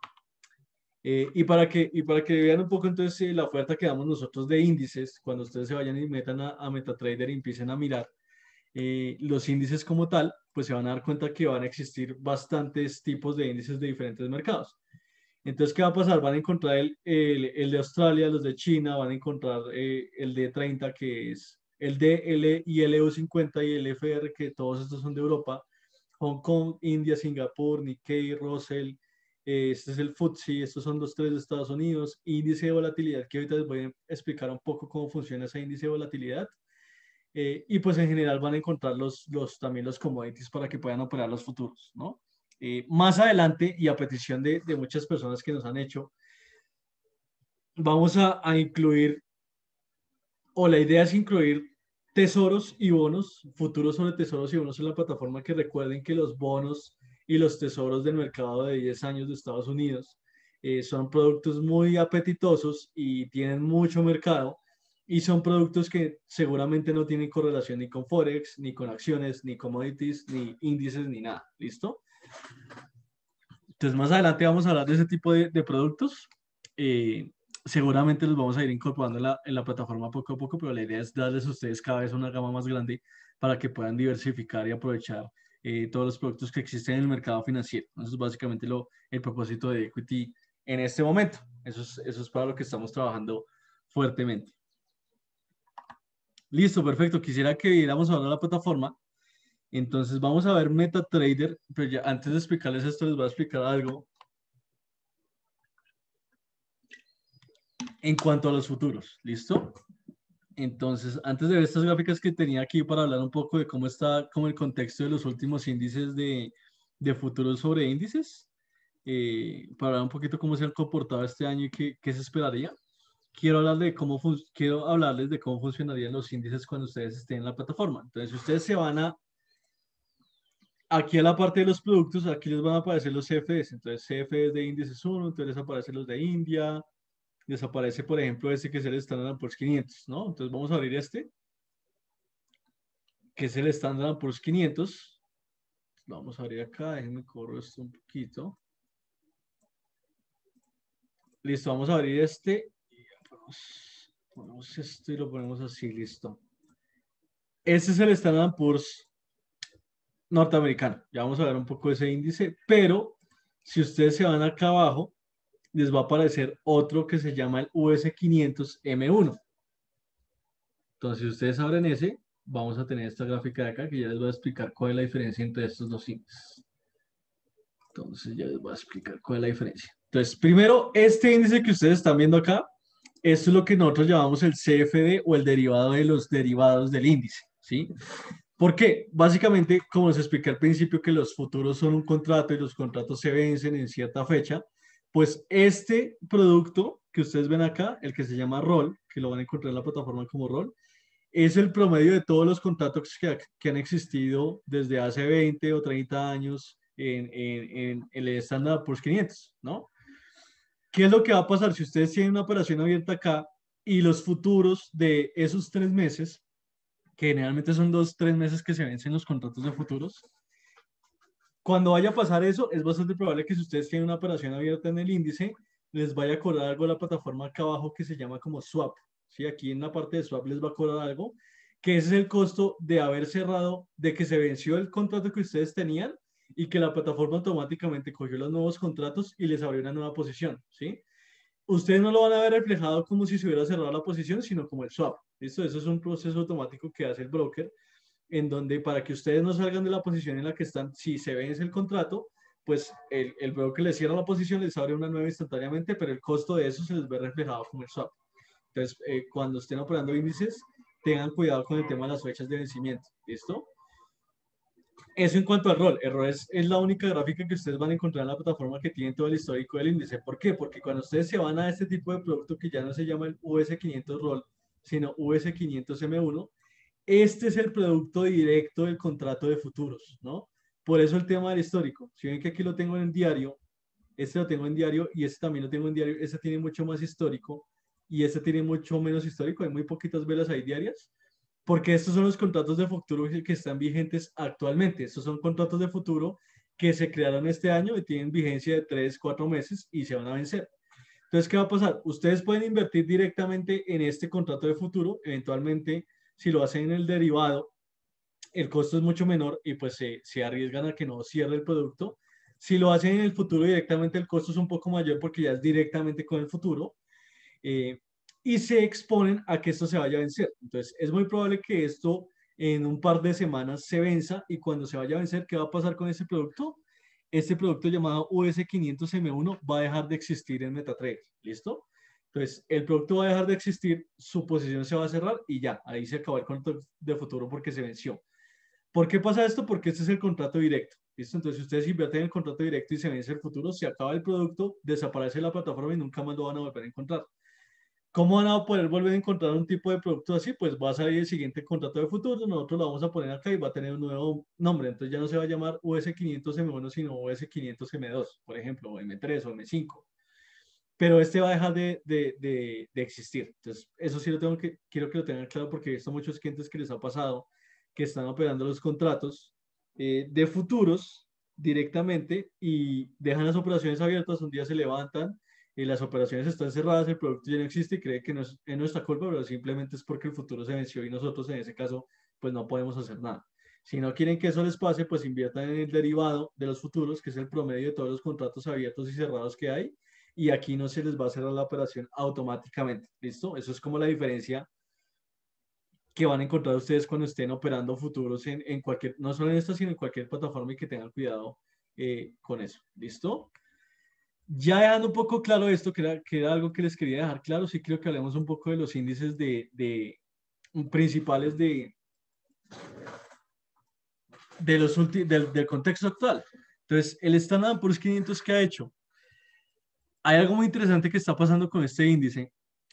Eh, y, para que, y para que vean un poco entonces eh, la oferta que damos nosotros de índices, cuando ustedes se vayan y metan a, a MetaTrader y empiecen a mirar, eh, los índices como tal, pues se van a dar cuenta que van a existir bastantes tipos de índices de diferentes mercados. Entonces, ¿qué va a pasar? Van a encontrar el, el, de Australia, los de China, van a encontrar eh, el de 30, que es el de ILU50 y el FR, que todos estos son de Europa, Hong Kong, India, Singapur, Nikkei, Russell, eh, este es el FTSE, estos son los tres de Estados Unidos, índice de volatilidad, que ahorita les voy a explicar un poco cómo funciona ese índice de volatilidad. Eh, y pues en general van a encontrar los, los, también los commodities para que puedan operar los futuros, ¿no? Eh, más adelante, y a petición de, muchas personas que nos han hecho, vamos a, incluir, o la idea es incluir tesoros y bonos, futuros sobre tesoros y bonos en la plataforma, que recuerden que los bonos y los tesoros del mercado de 10 años de Estados Unidos eh, son productos muy apetitosos y tienen mucho mercado y son productos que seguramente no tienen correlación ni con Forex, ni con acciones, ni commodities, ni índices, ni nada. ¿Listo? Entonces, más adelante vamos a hablar de ese tipo de, productos. Eh, seguramente los vamos a ir incorporando en la, en la, plataforma poco a poco, pero la idea es darles a ustedes cada vez una gama más grande para que puedan diversificar y aprovechar eh, todos los productos que existen en el mercado financiero. Eso es básicamente lo, el propósito de Equity en este momento. Eso es, eso es para lo que estamos trabajando fuertemente. Listo, perfecto. Quisiera que viéramos ahora la plataforma. Entonces vamos a ver MetaTrader, pero ya antes de explicarles esto les voy a explicar algo en cuanto a los futuros, ¿listo? Entonces, antes de ver estas gráficas que tenía aquí para hablar un poco de cómo está como el contexto de los últimos índices de, futuros sobre índices, eh, para hablar un poquito cómo se han comportado este año y qué, qué se esperaría quiero, cómo quiero hablarles de cómo funcionarían los índices cuando ustedes estén en la plataforma. Entonces, ustedes se van a, aquí a la parte de los productos, aquí les van a aparecer los CFDs. Entonces, CFDs de índices 1, entonces les aparecen los de India, les aparece, por ejemplo, este que es el Standard Poor's 500, ¿no? Entonces, vamos a abrir este, que es el Standard Poor's 500. Vamos a abrir acá, déjenme correr esto un poquito. Listo, vamos a abrir este ponemos esto y lo ponemos así, listo. Ese es el Standard Poor's norteamericano. Ya vamos a ver un poco ese índice, pero si ustedes se van acá abajo, les va a aparecer otro que se llama el US500M1. Entonces, si ustedes abren ese, vamos a tener esta gráfica de acá que ya les voy a explicar cuál es la diferencia entre estos dos índices. Entonces, ya les voy a explicar cuál es la diferencia. Entonces, primero, este índice que ustedes están viendo acá esto es lo que nosotros llamamos el CFD o el derivado de los derivados del índice, ¿sí? Porque, Básicamente, como les expliqué al principio, que los futuros son un contrato y los contratos se vencen en cierta fecha, pues este producto que ustedes ven acá, el que se llama ROL, que lo van a encontrar en la plataforma como ROL, es el promedio de todos los contratos que, han existido desde hace 20 o 30 años en, el estándar por 500, ¿no? ¿Qué es lo que va a pasar si ustedes tienen una operación abierta acá y los futuros de esos tres meses, que generalmente son dos, tres meses que se vencen los contratos de futuros? Cuando vaya a pasar eso, es bastante probable que si ustedes tienen una operación abierta en el índice, les vaya a cobrar algo a la plataforma acá abajo que se llama como swap. ¿sí? Aquí en la parte de swap les va a cobrar algo, que ese es el costo de haber cerrado, de que se venció el contrato que ustedes tenían y que la plataforma automáticamente cogió los nuevos contratos y les abrió una nueva posición, ¿sí? Ustedes no lo van a ver reflejado como si se hubiera cerrado la posición, sino como el swap, ¿listo? Eso es un proceso automático que hace el broker, en donde para que ustedes no salgan de la posición en la que están, si se vence el contrato, pues el, el broker les cierra la posición, les abre una nueva instantáneamente, pero el costo de eso se les ve reflejado como el swap. Entonces, eh, cuando estén operando índices, tengan cuidado con el tema de las fechas de vencimiento, ¿listo? Eso en cuanto al rol. El rol es, la única gráfica que ustedes van a encontrar en la plataforma que tiene todo el histórico del índice. ¿Por qué? Porque cuando ustedes se van a este tipo de producto que ya no se llama el US500 rol, sino US500M1, este es el producto directo del contrato de futuros, ¿no? Por eso el tema del histórico. Si ven que aquí lo tengo en el diario, este lo tengo en diario y este también lo tengo en diario, este tiene mucho más histórico y este tiene mucho menos histórico, hay muy poquitas velas ahí diarias porque estos son los contratos de futuro que están vigentes actualmente. Estos son contratos de futuro que se crearon este año y tienen vigencia de tres, cuatro meses y se van a vencer. Entonces, ¿qué va a pasar? Ustedes pueden invertir directamente en este contrato de futuro, eventualmente, si lo hacen en el derivado, el costo es mucho menor y pues se, arriesgan a que no cierre el producto. Si lo hacen en el futuro directamente, el costo es un poco mayor porque ya es directamente con el futuro. Eh, y se exponen a que esto se vaya a vencer. Entonces, es muy probable que esto en un par de semanas se venza y cuando se vaya a vencer, ¿qué va a pasar con ese producto? Este producto llamado US500M1 va a dejar de existir en MetaTrader, ¿listo? Entonces, el producto va a dejar de existir, su posición se va a cerrar y ya, ahí se acaba el contrato de futuro porque se venció. ¿Por qué pasa esto? Porque este es el contrato directo. ¿Listo? Entonces, ustedes invierten el contrato directo y se vence el futuro, se acaba el producto, desaparece la plataforma y nunca más lo van a volver a encontrar. ¿Cómo van a poder volver a encontrar un tipo de producto así? Pues va a salir el siguiente contrato de futuro, nosotros lo vamos a poner acá y va a tener un nuevo nombre. Entonces ya no se va a llamar US500M1, sino US500M2, por ejemplo, o M3 o M5. Pero este va a dejar de, de, de, existir. Entonces, eso sí lo tengo que, quiero que lo tengan claro porque he visto muchos clientes que les ha pasado que están operando los contratos eh, de futuros directamente y dejan las operaciones abiertas, un día se levantan y las operaciones están cerradas, el producto ya no existe y cree que no es, en nuestra culpa, pero simplemente es porque el futuro se venció y nosotros en ese caso pues no podemos hacer nada. Si no quieren que eso les pase, pues inviertan en el derivado de los futuros, que es el promedio de todos los contratos abiertos y cerrados que hay, y aquí no se les va a cerrar la operación automáticamente, ¿listo? Eso es como la diferencia que van a encontrar ustedes cuando estén operando futuros en, en cualquier, no solo en esta, sino en cualquier plataforma y que tengan cuidado eh, con eso, ¿listo? ya dejando un poco claro esto, que era, que algo que les quería dejar claro, sí creo que hablemos un poco de los índices de, de mm, principales de, de los del, contexto actual. Entonces, el Standard Poor's 500 que ha hecho, hay algo muy interesante que está pasando con este índice.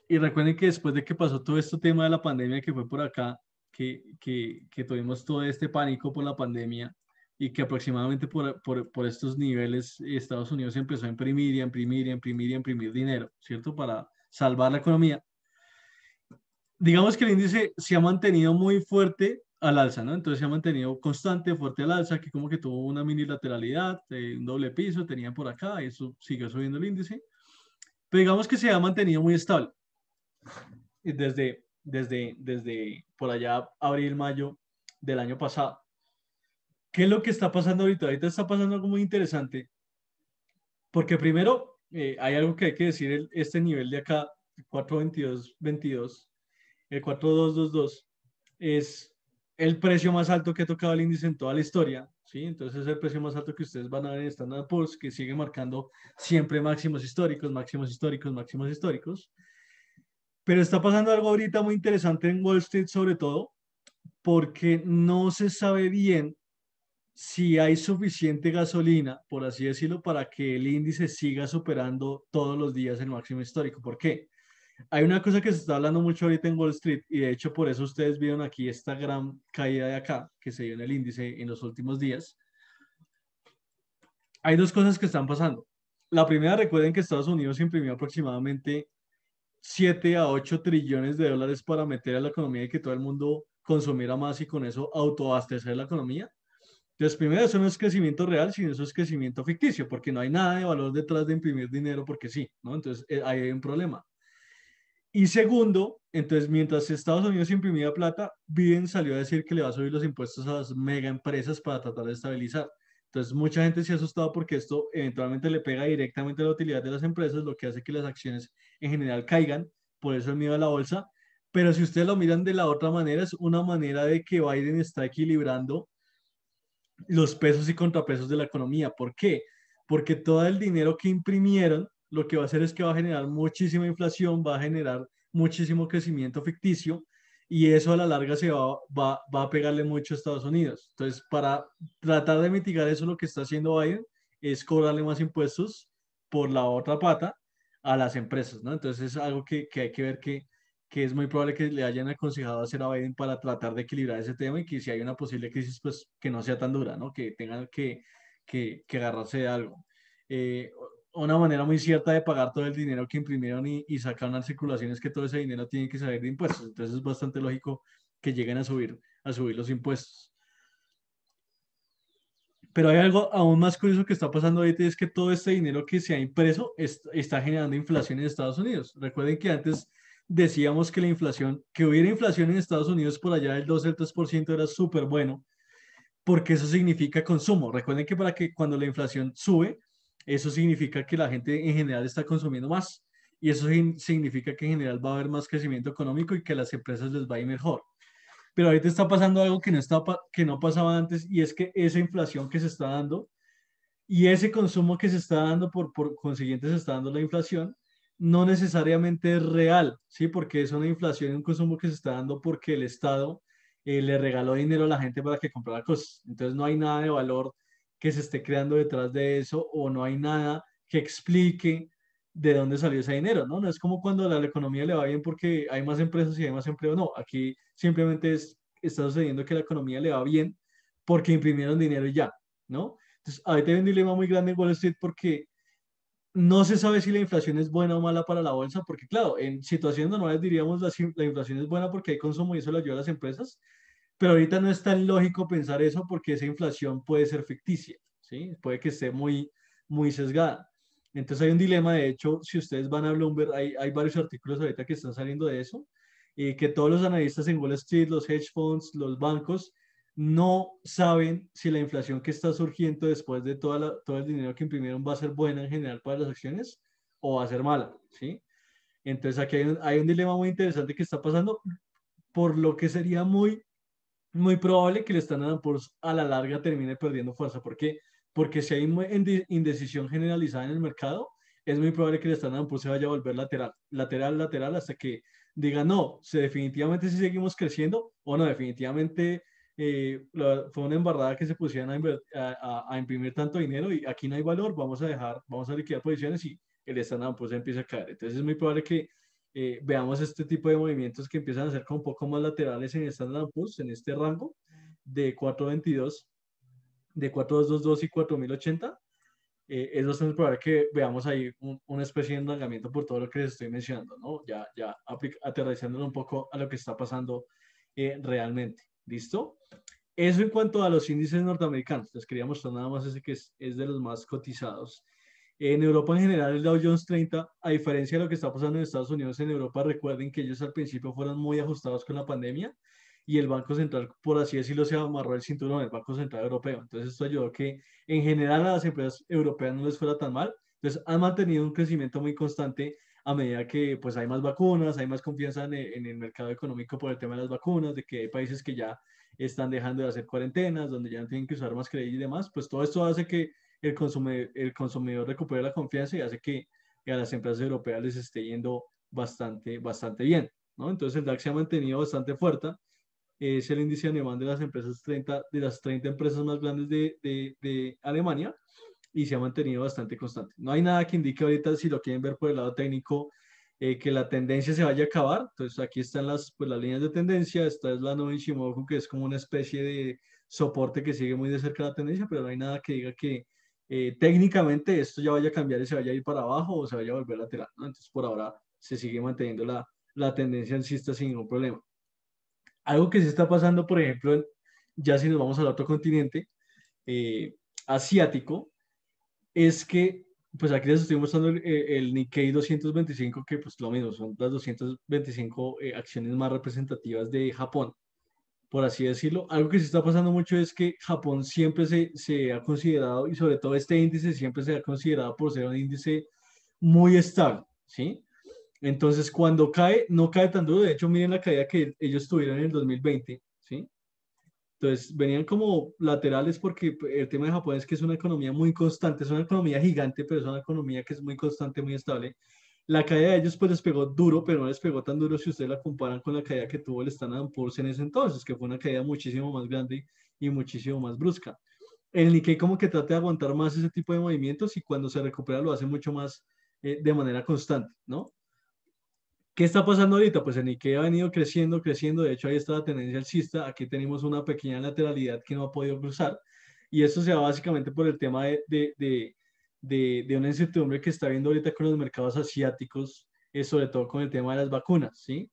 Y recuerden que después de que pasó todo este tema de la pandemia que fue por acá, que, que, que tuvimos todo este pánico por la pandemia, y que aproximadamente por, estos niveles eh, Estados Unidos empezó a imprimir y a imprimir y a imprimir y a imprimir dinero, ¿cierto? Para salvar la economía. Digamos que el índice se ha mantenido muy fuerte al alza, ¿no? Entonces se ha mantenido constante, fuerte al alza, que como que tuvo una mini lateralidad, eh, un doble piso, tenían por acá, y eso sigue subiendo el índice. Pero digamos que se ha mantenido muy estable. Desde, desde, desde por allá abril, mayo del año pasado. ¿Qué es lo que está pasando ahorita? Ahorita está pasando algo muy interesante, porque primero eh, hay algo que hay que decir, este nivel de acá, 422-22, el 4222, es el precio más alto que ha tocado el índice en toda la historia, ¿sí? Entonces es el precio más alto que ustedes van a ver en Standard Poor's, que sigue marcando siempre máximos históricos, máximos históricos, máximos históricos. Pero está pasando algo ahorita muy interesante en Wall Street, sobre todo, porque no se sabe bien si hay suficiente gasolina, por así decirlo, para que el índice siga superando todos los días el máximo histórico. ¿Por qué? Hay una cosa que se está hablando mucho ahorita en Wall Street y de hecho por eso ustedes vieron aquí esta gran caída de acá que se dio en el índice en los últimos días. Hay dos cosas que están pasando. La primera, recuerden que Estados Unidos imprimió aproximadamente 7 a 8 trillones de dólares para meter a la economía y que todo el mundo consumiera más y con eso autoabastecer la economía. Entonces, primero, eso no es crecimiento real, sino eso es crecimiento ficticio, porque no hay nada de valor detrás de imprimir dinero porque sí, ¿no? Entonces, eh, ahí hay un problema. Y segundo, entonces, mientras Estados Unidos imprimía plata, Biden salió a decir que le va a subir los impuestos a las mega empresas para tratar de estabilizar. Entonces, mucha gente se ha asustado porque esto eventualmente le pega directamente a la utilidad de las empresas, lo que hace que las acciones en general caigan, por eso el miedo a la bolsa. Pero si ustedes lo miran de la otra manera, es una manera de que Biden está equilibrando los pesos y contrapesos de la economía. ¿Por qué? Porque todo el dinero que imprimieron lo que va a hacer es que va a generar muchísima inflación, va a generar muchísimo crecimiento ficticio y eso a la larga se va, va, a pegarle mucho a Estados Unidos. Entonces, para tratar de mitigar eso, lo que está haciendo Biden es cobrarle más impuestos por la otra pata a las empresas, ¿no? Entonces es algo que hay que ver que que es muy probable que le hayan aconsejado hacer a Biden para tratar de equilibrar ese tema y que si hay una posible crisis, pues que no sea tan dura, ¿no? Que tengan que, que, que agarrarse de algo. Eh, una manera muy cierta de pagar todo el dinero que imprimieron y, sacaron a circulación es que todo ese dinero tiene que salir de impuestos. Entonces es bastante lógico que lleguen a subir, a subir los impuestos. Pero hay algo aún más curioso que está pasando ahorita y es que todo este dinero que se ha impreso está generando inflación en Estados Unidos. Recuerden que antes decíamos que la inflación, que hubiera inflación en Estados Unidos por allá del 2, al 3% era súper bueno, porque eso significa consumo. Recuerden que para que cuando la inflación sube, eso significa que la gente en general está consumiendo más y eso significa que en general va a haber más crecimiento económico y que a las empresas les va a ir mejor. Pero ahorita está pasando algo que no, está, que no pasaba antes y es que esa inflación que se está dando y ese consumo que se está dando, por, por consiguiente se está dando la inflación, no necesariamente es real, ¿sí? Porque es una inflación y un consumo que se está dando porque el Estado eh, le regaló dinero a la gente para que comprara cosas. Entonces no hay nada de valor que se esté creando detrás de eso o no hay nada que explique de dónde salió ese dinero, ¿no? No es como cuando a la economía le va bien porque hay más empresas y hay más empleo, no, aquí simplemente está sucediendo que la economía le va bien porque imprimieron dinero y ya, ¿no? Entonces, ahí hay un dilema muy grande en Wall Street porque no se sabe si la inflación es buena o mala para la bolsa, porque claro, en situaciones normales diríamos la, la inflación es buena porque hay consumo y eso lo ayuda a las empresas, pero ahorita no es tan lógico pensar eso porque esa inflación puede ser ficticia, ¿sí? Puede que esté muy, muy sesgada. Entonces hay un dilema, de hecho, si ustedes van a Bloomberg, hay, hay varios artículos ahorita que están saliendo de eso, y que todos los analistas en Wall Street, los hedge funds, los bancos, no saben si la inflación que está surgiendo después de toda la, todo el dinero que imprimieron va a ser buena en general para las acciones o va a ser mala, ¿sí? Entonces aquí hay un, dilema muy interesante que está pasando, por lo que sería muy, muy probable que el Standard Poor's a la larga termine perdiendo fuerza. ¿Por qué? Porque si hay indecisión generalizada en el mercado, es muy probable que el Standard Poor's se vaya a volver lateral, lateral, lateral, hasta que diga, no, si definitivamente si seguimos creciendo o no, definitivamente eh, fue una embarrada que se pusieron a, imprimir tanto dinero y aquí no hay valor, vamos a dejar, vamos a liquidar posiciones y el Standard pues, empieza a caer. Entonces es muy probable que eh, veamos este tipo de movimientos que empiezan a ser como un poco más laterales en el Standard en este rango de 422, de 4222 y 4080. Eh, es bastante probable que veamos ahí una especie de enrangamiento por todo lo que les estoy mencionando, ¿no? Ya, ya aterrizándolo un poco a lo que está pasando eh, realmente. ¿Listo? Eso en cuanto a los índices norteamericanos. Les quería mostrar nada más ese que es, de los más cotizados. En Europa en general el Dow Jones 30, a diferencia de lo que está pasando en Estados Unidos, en Europa recuerden que ellos al principio fueron muy ajustados con la pandemia y el Banco Central, por así decirlo, se amarró el cinturón del Banco Central Europeo. Entonces esto ayudó que en general a las empresas europeas no les fuera tan mal. Entonces han mantenido un crecimiento muy constante a medida que pues hay más vacunas, hay más confianza en, el mercado económico por el tema de las vacunas, de que hay países que ya están dejando de hacer cuarentenas, donde ya no tienen que usar más crédito y demás, pues todo esto hace que el consumidor, el consumidor recupere la confianza y hace que a las empresas europeas les esté yendo bastante, bastante bien. ¿no? Entonces el DAX se ha mantenido bastante fuerte. Es el índice alemán de las, empresas 30, de las 30 empresas más grandes de, de, de Alemania y se ha mantenido bastante constante. No hay nada que indique ahorita, si lo quieren ver por el lado técnico, eh, que la tendencia se vaya a acabar. Entonces aquí están las, pues, las líneas de tendencia. Esta es la Novin Shimoku, que es como una especie de soporte que sigue muy de cerca la tendencia, pero no hay nada que diga que eh, técnicamente esto ya vaya a cambiar y se vaya a ir para abajo o se vaya a volver lateral. Entonces por ahora se sigue manteniendo la, la tendencia alcista sin ningún problema. Algo que se está pasando, por ejemplo, ya si nos vamos al otro continente eh, asiático, es que, pues aquí les estoy mostrando el, eh, Nikkei 225, que pues lo mismo, son las 225 eh, acciones más representativas de Japón, por así decirlo. Algo que se está pasando mucho es que Japón siempre se, se ha considerado, y sobre todo este índice siempre se ha considerado por ser un índice muy estable, ¿sí? Entonces, cuando cae, no cae tan duro. De hecho, miren la caída que ellos tuvieron en el 2020. Entonces venían como laterales porque el tema de Japón es que es una economía muy constante, es una economía gigante, pero es una economía que es muy constante, muy estable. La caída de ellos pues les pegó duro, pero no les pegó tan duro si ustedes la comparan con la caída que tuvo el Standard Poor's en ese entonces, que fue una caída muchísimo más grande y muchísimo más brusca. El Nikkei como que trata de aguantar más ese tipo de movimientos y cuando se recupera lo hace mucho más eh, de manera constante, ¿no? ¿Qué está pasando ahorita? Pues en Ikea ha venido creciendo, creciendo. De hecho, ahí está la tendencia alcista. Aquí tenemos una pequeña lateralidad que no ha podido cruzar. Y eso se da básicamente por el tema de, de, una incertidumbre que está viendo ahorita con los mercados asiáticos, eh, sobre todo con el tema de las vacunas, ¿sí?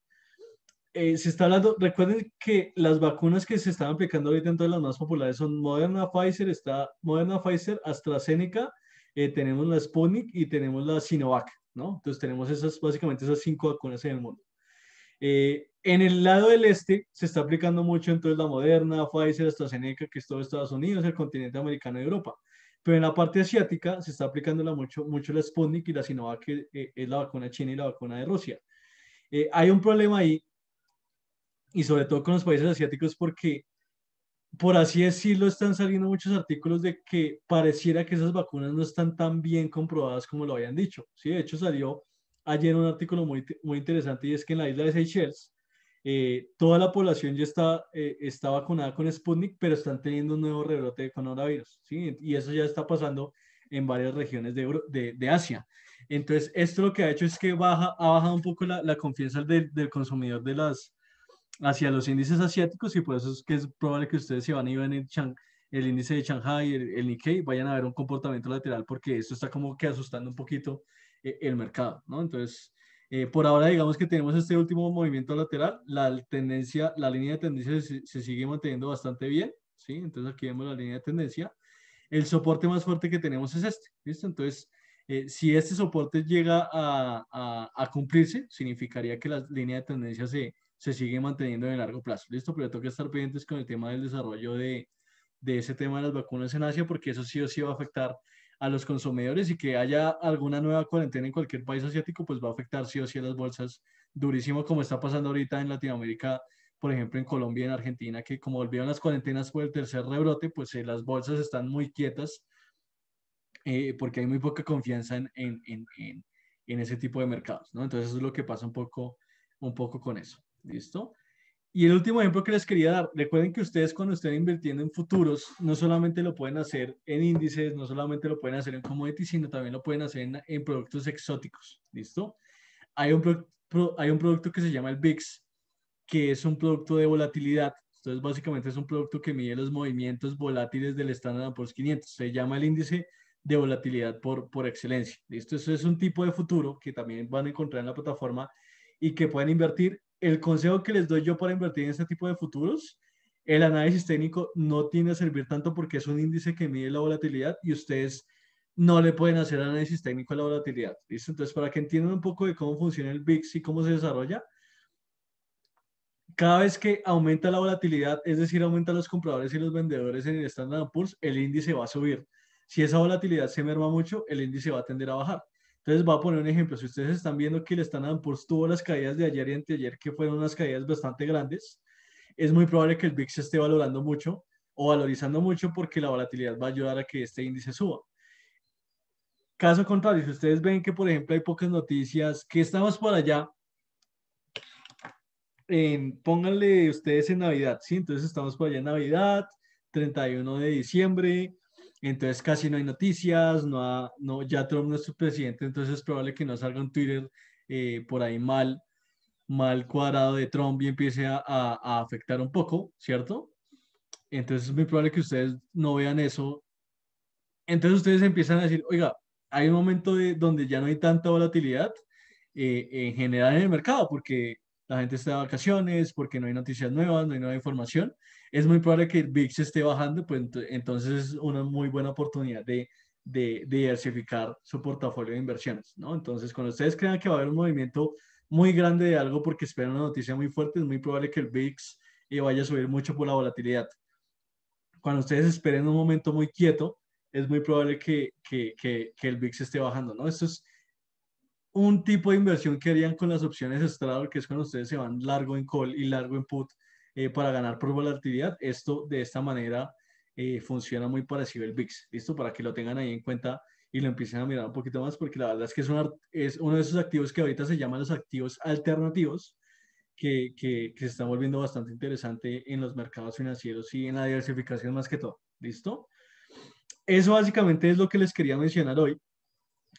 Eh, se está hablando, recuerden que las vacunas que se están aplicando ahorita en todas las más populares son Moderna, Pfizer, está Moderna, Pfizer, AstraZeneca, eh, tenemos la Sputnik y tenemos la Sinovac. Entonces tenemos esas, básicamente esas cinco vacunas en el mundo. Eh, en el lado del este se está aplicando mucho entonces la Moderna, Pfizer, AstraZeneca, que es todo Estados Unidos, el continente americano y Europa. Pero en la parte asiática se está aplicando mucho, mucho la Sputnik y la Sinovac, que eh, es la vacuna china y la vacuna de Rusia. Eh, hay un problema ahí, y sobre todo con los países asiáticos, porque por así decirlo, están saliendo muchos artículos de que pareciera que esas vacunas no están tan bien comprobadas como lo habían dicho. ¿sí? De hecho, salió ayer un artículo muy, muy interesante y es que en la isla de Seychelles eh, toda la población ya está, eh, está vacunada con Sputnik, pero están teniendo un nuevo rebrote de coronavirus. Y eso ya está pasando en varias regiones de, de, Asia. Entonces, esto lo que ha hecho es que baja, ha bajado un poco la, confianza del, del consumidor de las, hacia los índices asiáticos y por eso es que es probable que ustedes se van a ven el, el índice de Shanghai, el, Nikkei, vayan a ver un comportamiento lateral porque esto está como que asustando un poquito eh, el mercado, ¿no? Entonces, eh, por ahora digamos que tenemos este último movimiento lateral, la tendencia, la línea de tendencia se, sigue manteniendo bastante bien, ¿sí? Entonces aquí vemos la línea de tendencia. El soporte más fuerte que tenemos es este, ¿listo? Entonces, eh, si este soporte llega a, a, a, cumplirse, significaría que la línea de tendencia se, se sigue manteniendo el largo plazo. Listo, pero que estar pendientes con el tema del desarrollo de, de ese tema de las vacunas en Asia, porque eso sí o sí va a afectar a los consumidores y que haya alguna nueva cuarentena en cualquier país asiático, pues va a afectar sí o sí a las bolsas durísimo, como está pasando ahorita en Latinoamérica, por ejemplo, en Colombia y en Argentina, que como volvieron las cuarentenas por el tercer rebrote, pues eh, las bolsas están muy quietas eh, porque hay muy poca confianza en, en, en, en, ese tipo de mercados, ¿no? Entonces eso es lo que pasa un poco, un poco con eso. ¿listo? Y el último ejemplo que les quería dar, recuerden que ustedes cuando estén invirtiendo en futuros, no solamente lo pueden hacer en índices, no solamente lo pueden hacer en commodities, sino también lo pueden hacer en, productos exóticos, ¿listo? Hay un, hay un producto que se llama el VIX, que es un producto de volatilidad. Entonces, básicamente es un producto que mide los movimientos volátiles del estándar por 500. Se llama el índice de volatilidad por, por excelencia. ¿Listo? Eso es un tipo de futuro que también van a encontrar en la plataforma y que pueden invertir el consejo que les doy yo para invertir en este tipo de futuros, el análisis técnico no tiene a servir tanto porque es un índice que mide la volatilidad y ustedes no le pueden hacer análisis técnico a la volatilidad. ¿listo? Entonces, para que entiendan un poco de cómo funciona el VIX y cómo se desarrolla, cada vez que aumenta la volatilidad, es decir, aumenta los compradores y los vendedores en el Standard Poor's, el índice va a subir. Si esa volatilidad se merma mucho, el índice va a tender a bajar. Entonces, voy a poner un ejemplo. Si ustedes están viendo que el Standard por tuvo las caídas de ayer y anteayer, que fueron unas caídas bastante grandes, es muy probable que el VIX se esté valorando mucho o valorizando mucho porque la volatilidad va a ayudar a que este índice suba. Caso contrario, si ustedes ven que, por ejemplo, hay pocas noticias, que estamos por allá, pónganle ustedes en Navidad, ¿sí? Entonces estamos por allá en Navidad, 31 de diciembre, entonces casi no hay noticias, no, no ya Trump no es su presidente, entonces es probable que no salga un Twitter eh, por ahí mal, mal cuadrado de Trump y empiece a, afectar un poco, ¿cierto? Entonces es muy probable que ustedes no vean eso. Entonces ustedes empiezan a decir, oiga, hay un momento de, donde ya no hay tanta volatilidad eh, en general en el mercado, porque la gente está de vacaciones, porque no hay noticias nuevas, no hay nueva información es muy probable que el VIX esté bajando, pues entonces es una muy buena oportunidad de, diversificar su portafolio de inversiones, ¿no? Entonces, cuando ustedes crean que va a haber un movimiento muy grande de algo porque esperan una noticia muy fuerte, es muy probable que el VIX eh, vaya a subir mucho por la volatilidad. Cuando ustedes esperen un momento muy quieto, es muy probable que, que el VIX esté bajando, ¿no? Esto es un tipo de inversión que harían con las opciones straddle, que es cuando ustedes se van largo en call y largo en put eh, para ganar por volatilidad. Esto de esta manera eh, funciona muy parecido al VIX, ¿listo? Para que lo tengan ahí en cuenta y lo empiecen a mirar un poquito más, porque la verdad es que es, uno de esos activos que ahorita se llaman los activos alternativos, que, que, se está volviendo bastante interesante en los mercados financieros y en la diversificación más que todo, ¿listo? Eso básicamente es lo que les quería mencionar hoy.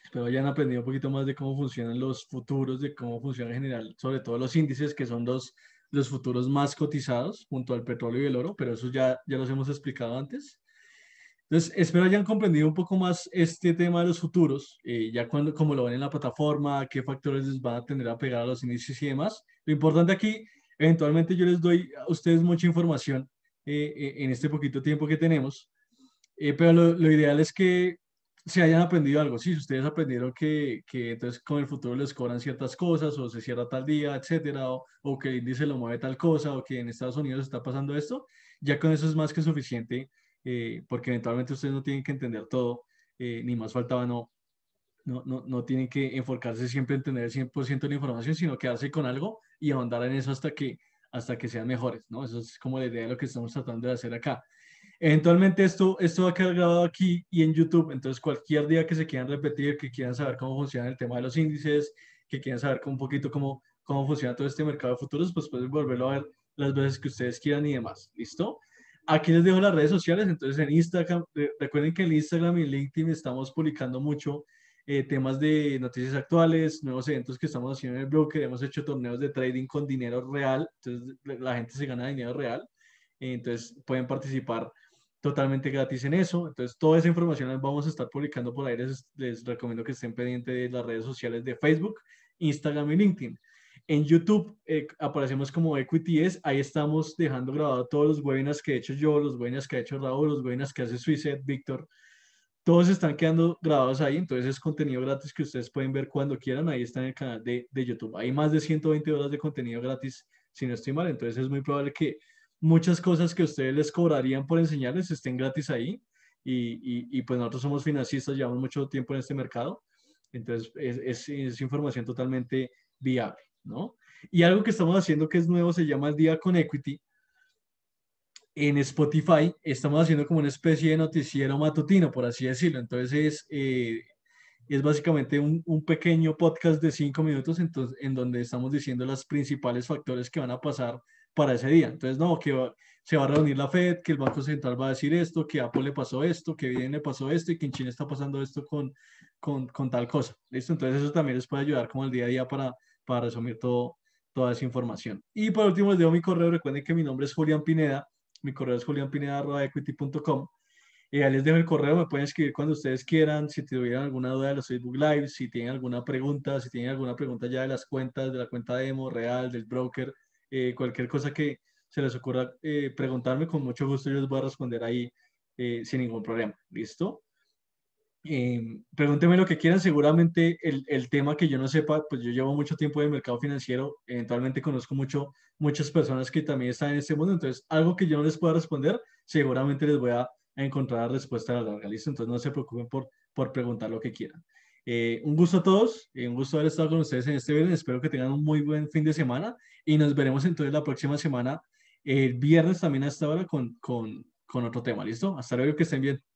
Espero hayan aprendido un poquito más de cómo funcionan los futuros, de cómo funciona en general, sobre todo los índices, que son dos los futuros más cotizados junto al petróleo y el oro, pero eso ya, ya los hemos explicado antes. Entonces, espero hayan comprendido un poco más este tema de los futuros, eh, ya cuando, como lo ven en la plataforma, qué factores les van a tener a pegar a los índices y demás. Lo importante aquí, eventualmente yo les doy a ustedes mucha información eh, eh, en este poquito tiempo que tenemos, pero lo, ideal es que si hayan aprendido algo, sí, si ustedes aprendieron que, que, entonces con el futuro les cobran ciertas cosas o se cierra tal día, etcétera, o, que el índice lo mueve tal cosa o que en Estados Unidos está pasando esto, ya con eso es más que suficiente eh, porque eventualmente ustedes no tienen que entender todo, eh, ni más faltaba, no, no, no, tienen que enfocarse siempre en tener el 100% de la información, sino quedarse con algo y ahondar en eso hasta que, hasta que sean mejores, ¿no? Eso es como la idea de lo que estamos tratando de hacer acá. Eventualmente esto, esto va a quedar grabado aquí y en YouTube, entonces cualquier día que se quieran repetir, que quieran saber cómo funciona el tema de los índices, que quieran saber un poquito cómo, cómo funciona todo este mercado de futuros, pues pueden volverlo a ver las veces que ustedes quieran y demás. ¿Listo? Aquí les dejo las redes sociales, entonces en Instagram, recuerden que en Instagram y LinkedIn estamos publicando mucho eh, temas de noticias actuales, nuevos eventos que estamos haciendo en el blog, que hemos hecho torneos de trading con dinero real, entonces la gente se gana dinero real, entonces pueden participar totalmente gratis en eso. Entonces, toda esa información la vamos a estar publicando por ahí. Les, recomiendo que estén pendientes de las redes sociales de Facebook, Instagram y LinkedIn. En YouTube eh, aparecemos como S, ahí estamos dejando grabado todos los webinars que he hecho yo, los webinars que ha hecho Raúl, los webinars que hace Suicet, Víctor. Todos están quedando grabados ahí, entonces es contenido gratis que ustedes pueden ver cuando quieran, ahí está en el canal de, de YouTube. Hay más de 120 horas de contenido gratis, si no estoy mal, entonces es muy probable que muchas cosas que ustedes les cobrarían por enseñarles estén gratis ahí. Y, y, pues nosotros somos financiistas, llevamos mucho tiempo en este mercado, entonces es, información totalmente viable, ¿no? Y algo que estamos haciendo que es nuevo se llama el Día con Equity. En Spotify estamos haciendo como una especie de noticiero matutino, por así decirlo. Entonces, es eh, básicamente un, pequeño podcast de cinco minutos entonces, en donde estamos diciendo los principales factores que van a pasar para ese día. Entonces, no, que se va a reunir la Fed, que el Banco Central va a decir esto, que Apple le pasó esto, que Biden le pasó esto y que en China está pasando esto con, con, con tal cosa. ¿Listo? Entonces, eso también les puede ayudar como el día a día para, para resumir todo, toda esa información. Y por último, les dejo mi correo. Recuerden que mi nombre es Julián Pineda. Mi correo es julianpineda.equity.com. y eh, ahí les dejo el correo, me pueden escribir cuando ustedes quieran, si tuvieran alguna duda de los Facebook Live, si tienen alguna pregunta, si tienen alguna pregunta ya de las cuentas, de la cuenta demo, real, del broker, eh, cualquier cosa que se les ocurra eh, preguntarme, con mucho gusto yo les voy a responder ahí eh, sin ningún problema. ¿Listo? Em, pregúnteme lo que quieran, seguramente el, tema que yo no sepa, pues yo llevo mucho tiempo en el mercado financiero, eventualmente conozco mucho, muchas personas que también están en este mundo, entonces algo que yo no les pueda responder, seguramente les voy a, encontrar respuesta a la larga, lista, Entonces no se preocupen por, por preguntar lo que quieran. Eh, un gusto a todos, eh, un gusto haber estado con ustedes en este viernes. Espero que tengan un muy buen fin de semana y nos veremos entonces la próxima semana, el viernes también a esta hora con, con otro tema. ¿Listo? Hasta luego, que estén bien.